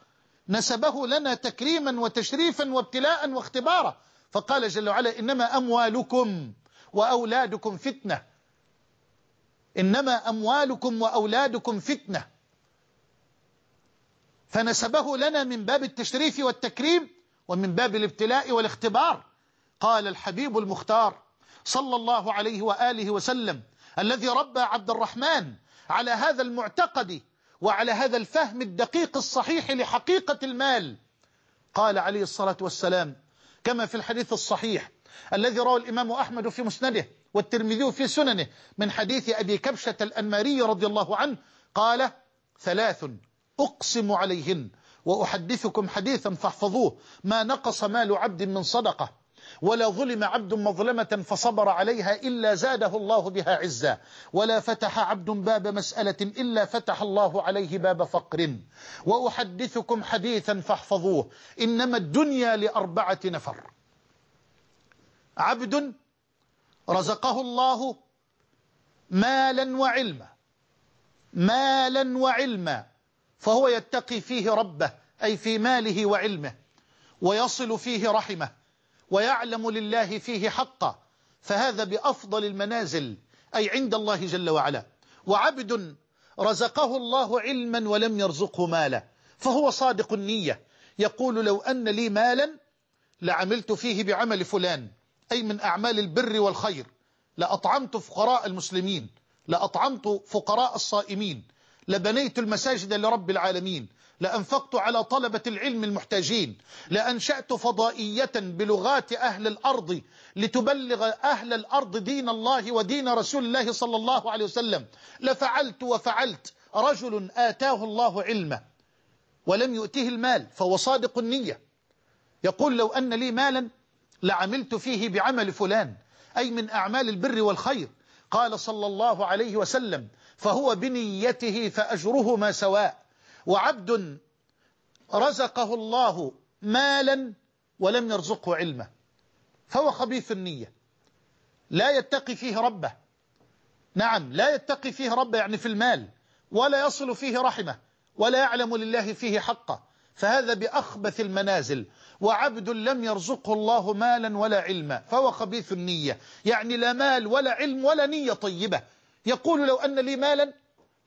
نسبه لنا تكريما وتشريفا وابتلاء واختبارا فقال جل وعلا إنما أموالكم وأولادكم فتنة إنما أموالكم وأولادكم فتنة فنسبه لنا من باب التشريف والتكريم ومن باب الابتلاء والاختبار قال الحبيب المختار صلى الله عليه وآله وسلم الذي ربى عبد الرحمن على هذا المعتقد وعلى هذا الفهم الدقيق الصحيح لحقيقة المال قال عليه الصلاة والسلام كما في الحديث الصحيح الذي روى الإمام أحمد في مسنده والترمذي في سننه من حديث أبي كبشة الأنماري رضي الله عنه قال ثلاث أقسم عليهن وأحدثكم حديثا فاحفظوه ما نقص مال عبد من صدقة ولا ظلم عبد مظلمة فصبر عليها إلا زاده الله بها عزا ولا فتح عبد باب مسألة إلا فتح الله عليه باب فقر وأحدثكم حديثا فاحفظوه إنما الدنيا لأربعة نفر عبد رزقه الله مالا وعلما مالا وعلما فهو يتقي فيه ربه أي في ماله وعلمه ويصل فيه رحمه ويعلم لله فيه حقا فهذا بأفضل المنازل أي عند الله جل وعلا وعبد رزقه الله علما ولم يرزقه مالا فهو صادق النية يقول لو أن لي مالا لعملت فيه بعمل فلان أي من أعمال البر والخير لأطعمت فقراء المسلمين لأطعمت فقراء الصائمين لبنيت المساجد لرب العالمين لأنفقت على طلبة العلم المحتاجين لأنشأت فضائية بلغات أهل الأرض لتبلغ أهل الأرض دين الله ودين رسول الله صلى الله عليه وسلم لفعلت وفعلت رجل آتاه الله علما ولم يؤته المال فهو صادق النية يقول لو أن لي مالا لعملت فيه بعمل فلان أي من أعمال البر والخير قال صلى الله عليه وسلم فهو بنيته فأجرهما سواء وعبد رزقه الله مالا ولم يرزقه علما فهو خبيث النية لا يتقي فيه ربه نعم لا يتقي فيه ربه يعني في المال ولا يصل فيه رحمه ولا يعلم لله فيه حقه فهذا بأخبث المنازل وعبد لم يرزقه الله مالا ولا علما فهو خبيث النية يعني لا مال ولا علم ولا نية طيبة يقول لو أن لي مالا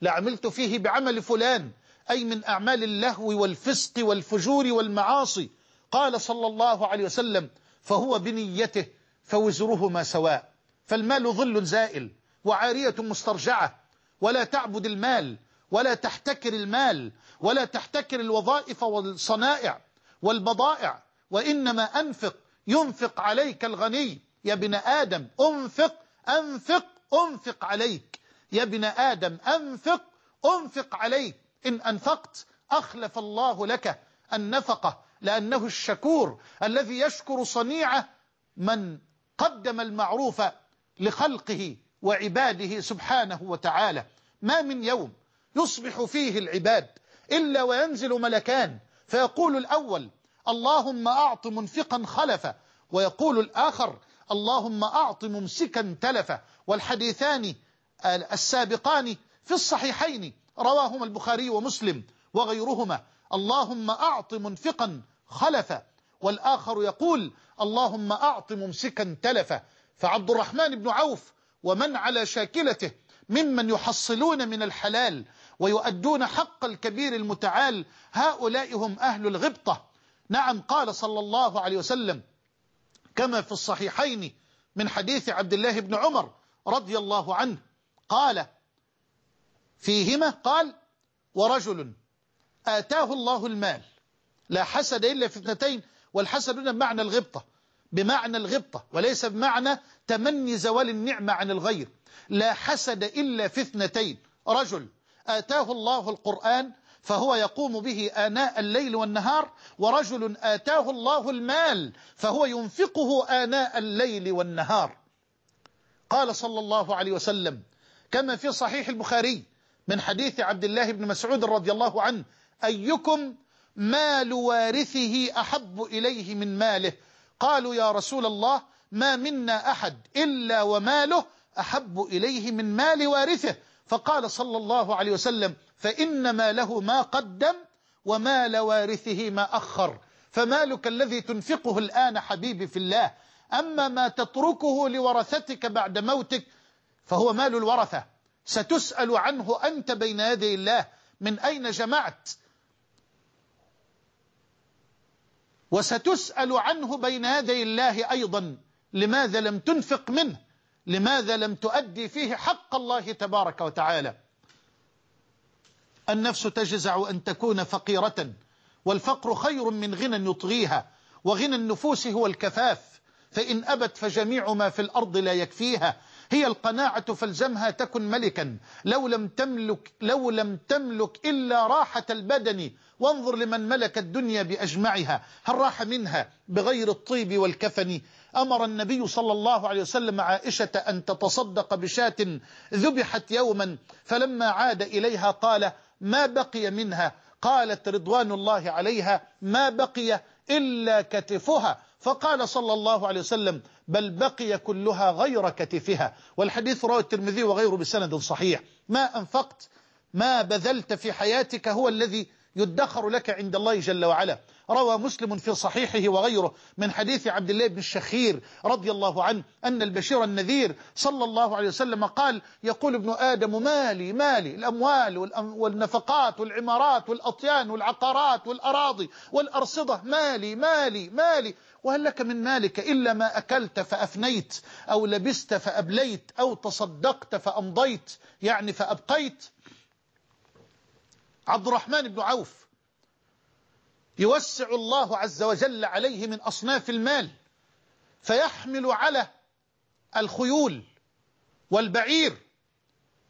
لعملت فيه بعمل فلان أي من أعمال اللهو والفسق والفجور والمعاصي قال صلى الله عليه وسلم فهو بنيته فوزرهما سواء فالمال ظل زائل وعارية مسترجعة ولا تعبد المال ولا تحتكر المال ولا تحتكر الوظائف والصنائع والبضائع وإنما أنفق ينفق عليك الغني يا ابن آدم أنفق أنفق أنفق عليك يا ابن آدم أنفق أنفق عليك إن أنفقت أخلف الله لك النفقة لأنه الشكور الذي يشكر صنيعه من قدم المعروف لخلقه وعباده سبحانه وتعالى ما من يوم يصبح فيه العباد إلا وينزل ملكان فيقول الأول اللهم أعط منفقا خلفا ويقول الآخر اللهم أعط ممسكا تلفا والحديثان السابقان في الصحيحين رواهما البخاري ومسلم وغيرهما اللهم أعط منفقا خلفا والآخر يقول اللهم أعط ممسكا تلفا فعبد الرحمن بن عوف ومن على شاكلته ممن يحصلون من الحلال ويؤدون حق الكبير المتعال هؤلاء هم أهل الغبطة نعم قال صلى الله عليه وسلم كما في الصحيحين من حديث عبد الله بن عمر رضي الله عنه قال فيهما قال ورجل آتاه الله المال لا حسد إلا في اثنتين والحسد هنا بمعنى الغبطة بمعنى الغبطة وليس بمعنى تمني زوال النعمة عن الغير لا حسد إلا في اثنتين رجل آتاه الله القرآن فهو يقوم به آناء الليل والنهار ورجل آتاه الله المال فهو ينفقه آناء الليل والنهار قال صلى الله عليه وسلم كما في صحيح البخاري من حديث عبد الله بن مسعود رضي الله عنه أيكم مال وارثه أحب إليه من ماله قالوا يا رسول الله ما منا أحد إلا وماله أحب إليه من مال وارثه فقال صلى الله عليه وسلم فإنما له ما قدم ومال وارثه ما أخر فمالك الذي تنفقه الآن حبيبي في الله أما ما تتركه لورثتك بعد موتك فهو مال الورثة ستسأل عنه أنت بين يدي الله من أين جمعت وستسأل عنه بين يدي الله أيضا لماذا لم تنفق منه لماذا لم تؤدي فيه حق الله تبارك وتعالى النفس تجزع أن تكون فقيرة والفقر خير من غنى يطغيها وغنى النفوس هو الكفاف فإن أبت فجميع ما في الأرض لا يكفيها هي القناعة فالزمها تكن ملكا لو لم تملك, لو لم تملك إلا راحة البدن وانظر لمن ملك الدنيا بأجمعها هل راح منها بغير الطيب والكفن أمر النبي صلى الله عليه وسلم عائشة أن تتصدق بشاة ذبحت يوما فلما عاد إليها قال ما بقي منها قالت رضوان الله عليها ما بقي إلا كتفها فقال صلى الله عليه وسلم بل بقي كلها غير كتفها والحديث رواه الترمذي وغيره بسند صحيح ما أنفقت ما بذلت في حياتك هو الذي يدخر لك عند الله جل وعلا روى مسلم في صحيحه وغيره من حديث عبد الله بن الشخير رضي الله عنه أن البشير النذير صلى الله عليه وسلم قال يقول ابن آدم مالي مالي الأموال والنفقات والعمارات والأطيان والعقارات والأراضي والأرصدة مالي مالي مالي وهل لك من مالك إلا ما أكلت فأفنيت أو لبست فأبليت أو تصدقت فأمضيت يعني فأبقيت عبد الرحمن بن عوف يوسع الله عز وجل عليه من أصناف المال فيحمل على الخيول والبعير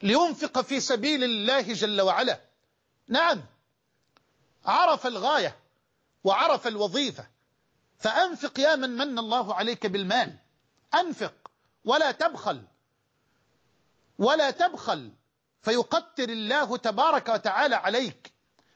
لينفق في سبيل الله جل وعلا نعم عرف الغاية وعرف الوظيفة فأنفق يا من من الله عليك بالمال أنفق ولا تبخل ولا تبخل فيقتر الله تبارك وتعالى عليك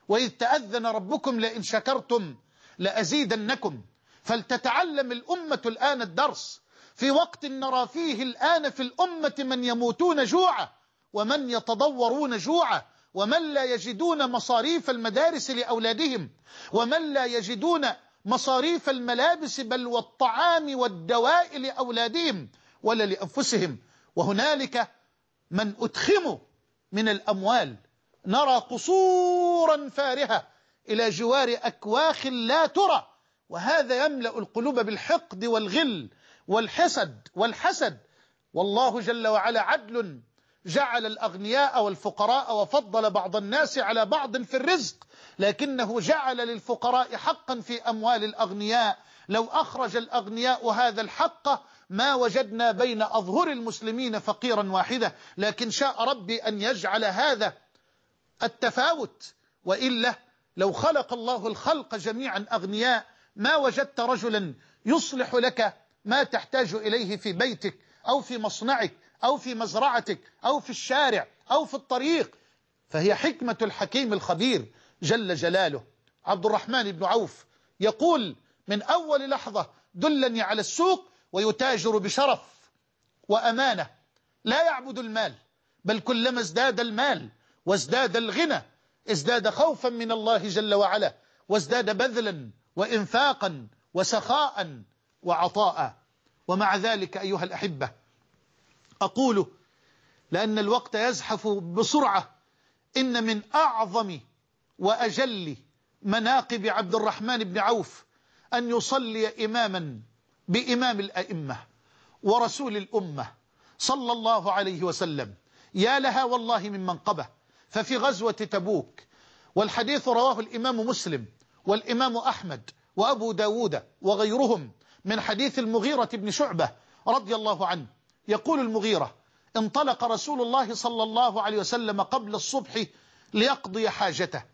وإذ تأذن ربكم لئن شكرتم لأزيدنكم فلتتعلم الأمة الآن الدرس في وقت نرى فيه الآن في الأمة من يموتون جوعا ومن يتضورون جوعا ومن لا يجدون مصاريف المدارس لأولادهم ومن لا يجدون مصاريف الملابس بل والطعام والدواء لأولادهم ولا لأنفسهم وهنالك من أتخموا من الأموال نرى قصورا فارهة إلى جوار أكواخ لا ترى وهذا يملأ القلوب بالحقد والغل والحسد والحسد والله جل وعلا عدل جعل الأغنياء والفقراء وفضل بعض الناس على بعض في الرزق لكنه جعل للفقراء حقا في أموال الأغنياء لو أخرج الأغنياء هذا الحق ما وجدنا بين أظهر المسلمين فقيرا واحدة لكن شاء ربي أن يجعل هذا التفاوت وإلا لو خلق الله الخلق جميعا أغنياء ما وجدت رجلا يصلح لك ما تحتاج إليه في بيتك أو في مصنعك أو في مزرعتك أو في الشارع أو في الطريق فهي حكمة الحكيم الخبير جل جلاله عبد الرحمن بن عوف يقول من أول لحظة دلني على السوق ويتاجر بشرف وأمانة لا يعبد المال بل كلما ازداد المال وازداد الغنى ازداد خوفا من الله جل وعلا وازداد بذلا وإنفاقا وسخاء وعطاء ومع ذلك أيها الأحبة أقول لأن الوقت يزحف بسرعة إن من أعظم وأجل مناقب عبد الرحمن بن عوف أن يصلي إماما بإمام الأئمة ورسول الأمة صلى الله عليه وسلم يا لها والله من منقبة ففي غزوة تبوك والحديث رواه الإمام مسلم والإمام أحمد وأبو داود وغيرهم من حديث المغيرة بن شعبة رضي الله عنه يقول المغيرة انطلق رسول الله صلى الله عليه وسلم قبل الصبح ليقضي حاجته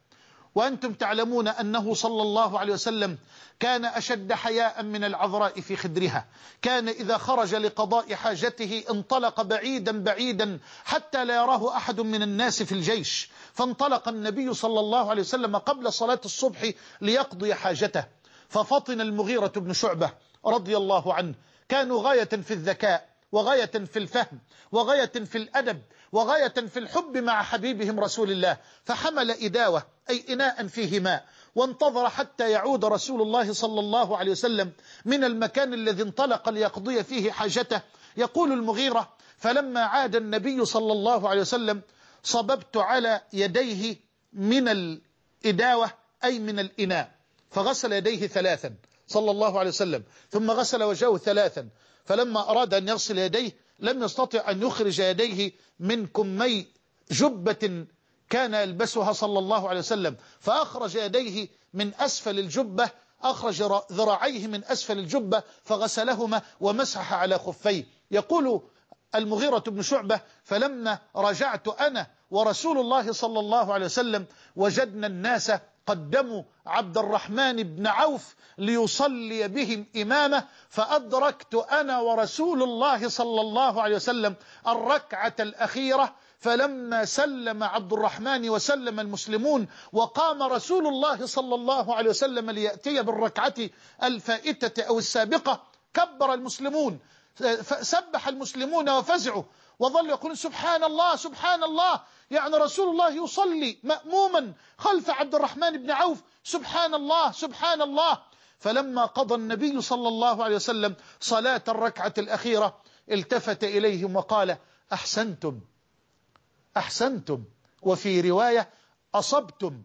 وأنتم تعلمون أنه صلى الله عليه وسلم كان أشد حياء من العذراء في خدرها كان إذا خرج لقضاء حاجته انطلق بعيدا بعيدا حتى لا يراه أحد من الناس في الجيش فانطلق النبي صلى الله عليه وسلم قبل صلاة الصبح ليقضي حاجته ففطن المغيرة بن شعبة رضي الله عنه كانوا غاية في الذكاء وغاية في الفهم وغاية في الأدب وغاية في الحب مع حبيبهم رسول الله فحمل إداوة أي إناء فيه ماء وانتظر حتى يعود رسول الله صلى الله عليه وسلم من المكان الذي انطلق ليقضي فيه حاجته يقول المغيرة فلما عاد النبي صلى الله عليه وسلم صببت على يديه من الإداوة أي من الإناء فغسل يديه ثلاثا صلى الله عليه وسلم ثم غسل وجهه ثلاثا فلما أراد أن يغسل يديه لم يستطع أن يخرج يديه من كمي جبة كان يلبسها صلى الله عليه وسلم فأخرج يديه من أسفل الجبة أخرج ذراعيه من أسفل الجبة فغسلهما ومسح على خفيه يقول المغيرة بن شعبة فلما رجعت أنا ورسول الله صلى الله عليه وسلم وجدنا الناس قدموا عبد الرحمن بن عوف ليصلي بهم إمامة فأدركت أنا ورسول الله صلى الله عليه وسلم الركعة الأخيرة فلما سلم عبد الرحمن وسلم المسلمون وقام رسول الله صلى الله عليه وسلم ليأتي بالركعة الفائتة أو السابقة كبر المسلمون سبح المسلمون وفزعوا وظلوا يقولون سبحان الله سبحان الله يعني رسول الله يصلي مأموما خلف عبد الرحمن بن عوف سبحان الله سبحان الله فلما قضى النبي صلى الله عليه وسلم صلاة الركعة الأخيرة التفت إليهم وقال أحسنتم أحسنتم وفي رواية أصبتم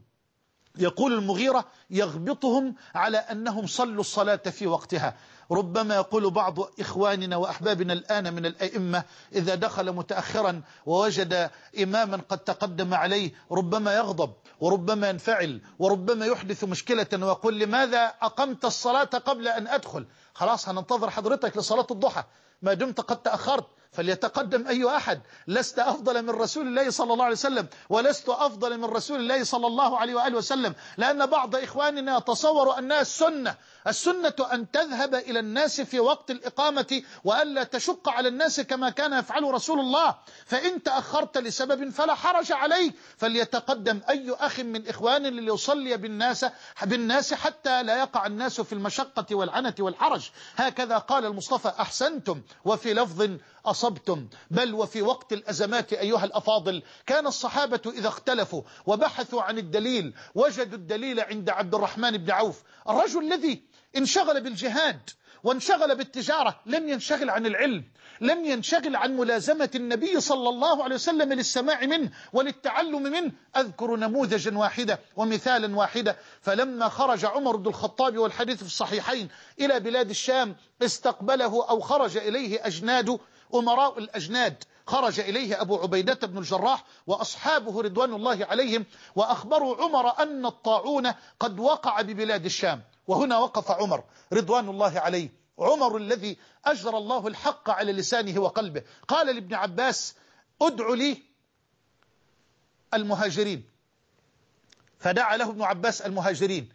يقول المغيرة يغبطهم على أنهم صلوا الصلاة في وقتها ربما يقول بعض إخواننا وأحبابنا الآن من الأئمة إذا دخل متأخرا ووجد إماما قد تقدم عليه ربما يغضب وربما ينفعل وربما يحدث مشكلة ويقول لماذا أقمت الصلاة قبل أن أدخل خلاص هننتظر حضرتك لصلاة الضحى ما دمت قد تأخرت فليتقدم أي أحد لست أفضل من رسول الله صلى الله عليه وسلم ولست أفضل من رسول الله صلى الله عليه وآله وسلم لأن بعض إخواننا يتصور أنها السنة السنة أن تذهب إلى الناس في وقت الإقامة وألا تشق على الناس كما كان يفعل رسول الله فإن تأخرت لسبب فلا حرج عليك فليتقدم أي أخ من إخوان ليصلي بالناس بالناس حتى لا يقع الناس في المشقة والعنة والحرج هكذا قال المصطفى أحسنتم وفي لفظ أصبتم بل وفي وقت الأزمات أيها الأفاضل كان الصحابة إذا اختلفوا وبحثوا عن الدليل وجدوا الدليل عند عبد الرحمن بن عوف الرجل الذي انشغل بالجهاد وانشغل بالتجارة لم ينشغل عن العلم لم ينشغل عن ملازمة النبي صلى الله عليه وسلم للسماع منه وللتعلم منه أذكر نموذجا واحدة ومثالا واحدة فلما خرج عمر بن الخطاب والحديث في الصحيحين إلى بلاد الشام استقبله أو خرج إليه أجناد أمراء الأجناد خرج إليه أبو عبيدة بن الجراح وأصحابه رضوان الله عليهم وأخبروا عمر أن الطاعون قد وقع ببلاد الشام وهنا وقف عمر رضوان الله عليه عمر الذي أجرى الله الحق على لسانه وقلبه قال لابن عباس أدع لي المهاجرين فدعا له ابن عباس المهاجرين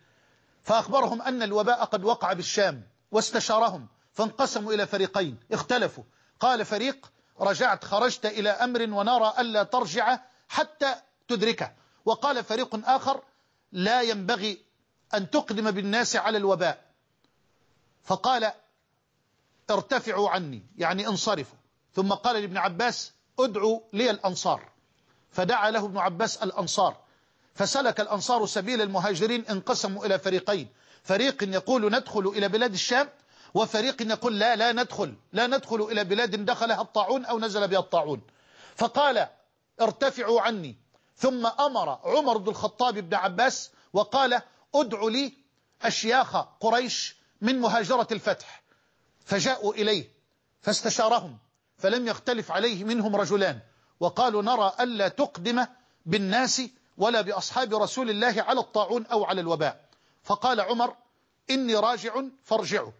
فأخبرهم أن الوباء قد وقع بالشام واستشارهم فانقسموا إلى فريقين اختلفوا قال فريق رجعت خرجت إلى أمر ونرى ألا ترجع حتى تدركه وقال فريق آخر لا ينبغي أن تقدم بالناس على الوباء فقال ارتفعوا عني يعني انصرفوا ثم قال لابن عباس ادعوا لي الأنصار فدعا له ابن عباس الأنصار فسلك الأنصار سبيل المهاجرين انقسموا إلى فريقين فريق يقول ندخل إلى بلاد الشام وفريق يقول لا لا ندخل لا ندخل إلى بلاد دخلها الطاعون أو نزل بها الطاعون فقال ارتفعوا عني ثم أمر عمر بن الخطاب بن عباس وقال ادعوا لي أشياخ قريش من مهاجرة الفتح فجاءوا إليه فاستشارهم فلم يختلف عليه منهم رجلان وقالوا نرى ألا تقدم بالناس ولا بأصحاب رسول الله على الطاعون أو على الوباء فقال عمر إني راجع فارجعوا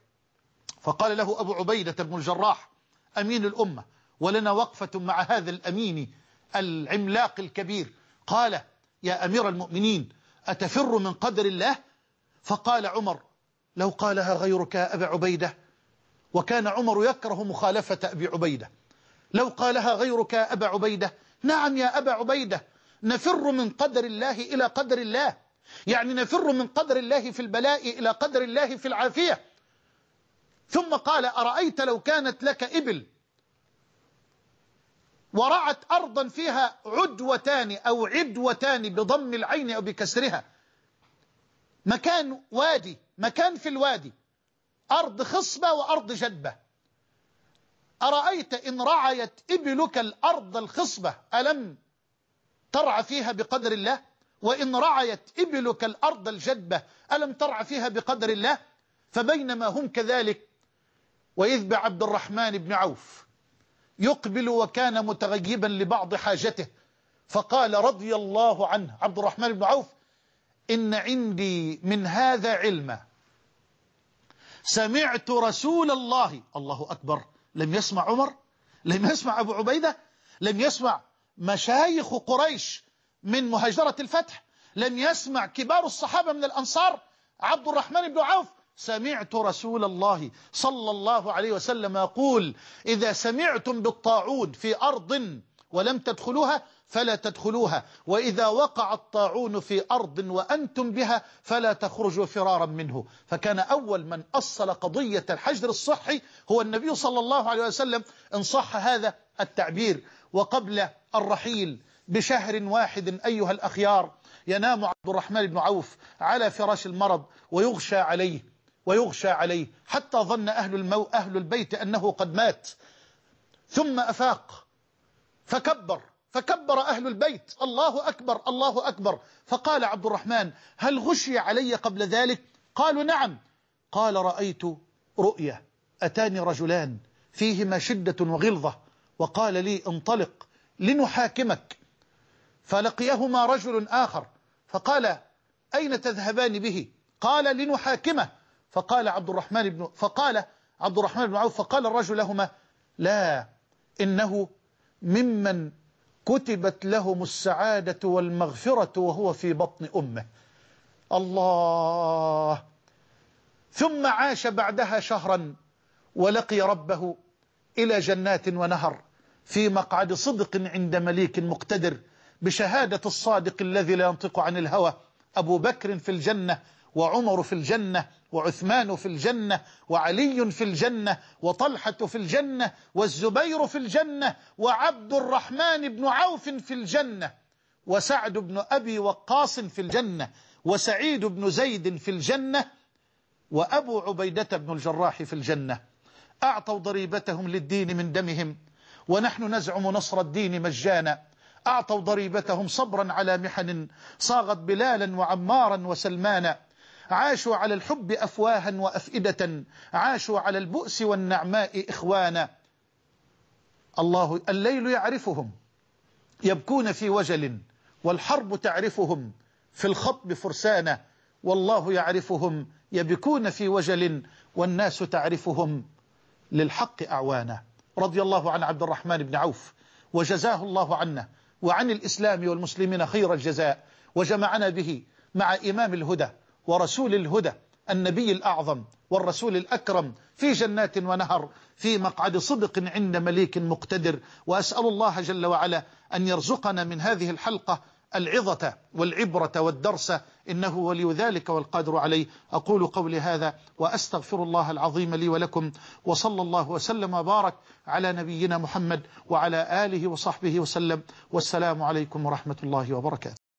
فقال له أبو عبيدة بن الجراح أمين الأمة ولنا وقفة مع هذا الأمين العملاق الكبير قال يا أمير المؤمنين أتفر من قدر الله فقال عمر لو قالها غيرك يا أبا عبيدة وكان عمر يكره مخالفة أبي عبيدة لو قالها غيرك يا أبا عبيدة نعم يا أبا عبيدة نفر من قدر الله إلى قدر الله يعني نفر من قدر الله في البلاء إلى قدر الله في العافية ثم قال أرأيت لو كانت لك إبل ورعت أرضا فيها عدوتان أو عدوتان بضم العين أو بكسرها مكان وادي مكان في الوادي أرض خصبة وأرض جدبة أرأيت إن رعيت إبلك الأرض الخصبة ألم ترعى فيها بقدر الله وإن رعيت إبلك الأرض الجدبة ألم ترعى فيها بقدر الله فبينما هم كذلك وإذ بعبد الرحمن بن عوف يقبل وكان متغيبا لبعض حاجته فقال رضي الله عنه عبد الرحمن بن عوف إن عندي من هذا علما سمعت رسول الله الله أكبر لم يسمع عمر لم يسمع أبو عبيدة لم يسمع مشايخ قريش من مهاجرة الفتح لم يسمع كبار الصحابة من الأنصار عبد الرحمن بن عوف سمعت رسول الله صلى الله عليه وسلم يقول إذا سمعتم بالطاعون في أرض ولم تدخلوها فلا تدخلوها وإذا وقع الطاعون في أرض وأنتم بها فلا تخرجوا فرارا منه فكان أول من أصل قضية الحجر الصحي هو النبي صلى الله عليه وسلم إن صح هذا التعبير وقبل الرحيل بشهر واحد أيها الأخيار ينام عبد الرحمن بن عوف على فراش المرض ويغشى عليه ويغشى عليه حتى ظن أهل, المو أهل البيت أنه قد مات ثم أفاق فكبر فكبر أهل البيت الله أكبر الله أكبر فقال عبد الرحمن هل غشي علي قبل ذلك قالوا نعم قال رأيت رؤية أتاني رجلان فيهما شدة وغلظة وقال لي انطلق لنحاكمك فلقيهما رجل آخر فقال أين تذهبان به قال لنحاكمه فقال عبد الرحمن بن فقال عبد الرحمن بن عوف فقال الرجل لهما لا إنه ممن كتبت لهم السعادة والمغفرة وهو في بطن أمه الله ثم عاش بعدها شهرا ولقي ربه إلى جنات ونهر في مقعد صدق عند مليك مقتدر بشهادة الصادق الذي لا ينطق عن الهوى أبو بكر في الجنة وعمر في الجنة وعثمان في الجنة وعلي في الجنة وطلحة في الجنة والزبير في الجنة وعبد الرحمن بن عوف في الجنة وسعد بن أبي وقاص في الجنة وسعيد بن زيد في الجنة وأبو عبيدة بن الجراح في الجنة أعطوا ضريبتهم للدين من دمهم ونحن نزعم نصر الدين مجانا أعطوا ضريبتهم صبرا على محن صاغت بلالا وعمارا وسلمانا عاشوا على الحب أفواها وأفئدة عاشوا على البؤس والنعماء إخوانا الله الليل يعرفهم يبكون في وجل والحرب تعرفهم في الخطب فرسانة والله يعرفهم يبكون في وجل والناس تعرفهم للحق أعوانا رضي الله عن عبد الرحمن بن عوف وجزاه الله عنا وعن الإسلام والمسلمين خير الجزاء وجمعنا به مع إمام الهدى ورسول الهدى النبي الأعظم والرسول الأكرم في جنات ونهر في مقعد صدق عند مليك مقتدر وأسأل الله جل وعلا أن يرزقنا من هذه الحلقة العظة والعبرة والدرس إنه ولي ذلك والقادر عليه أقول قولي هذا وأستغفر الله العظيم لي ولكم وصلى الله وسلم وبارك على نبينا محمد وعلى آله وصحبه وسلم والسلام عليكم ورحمة الله وبركاته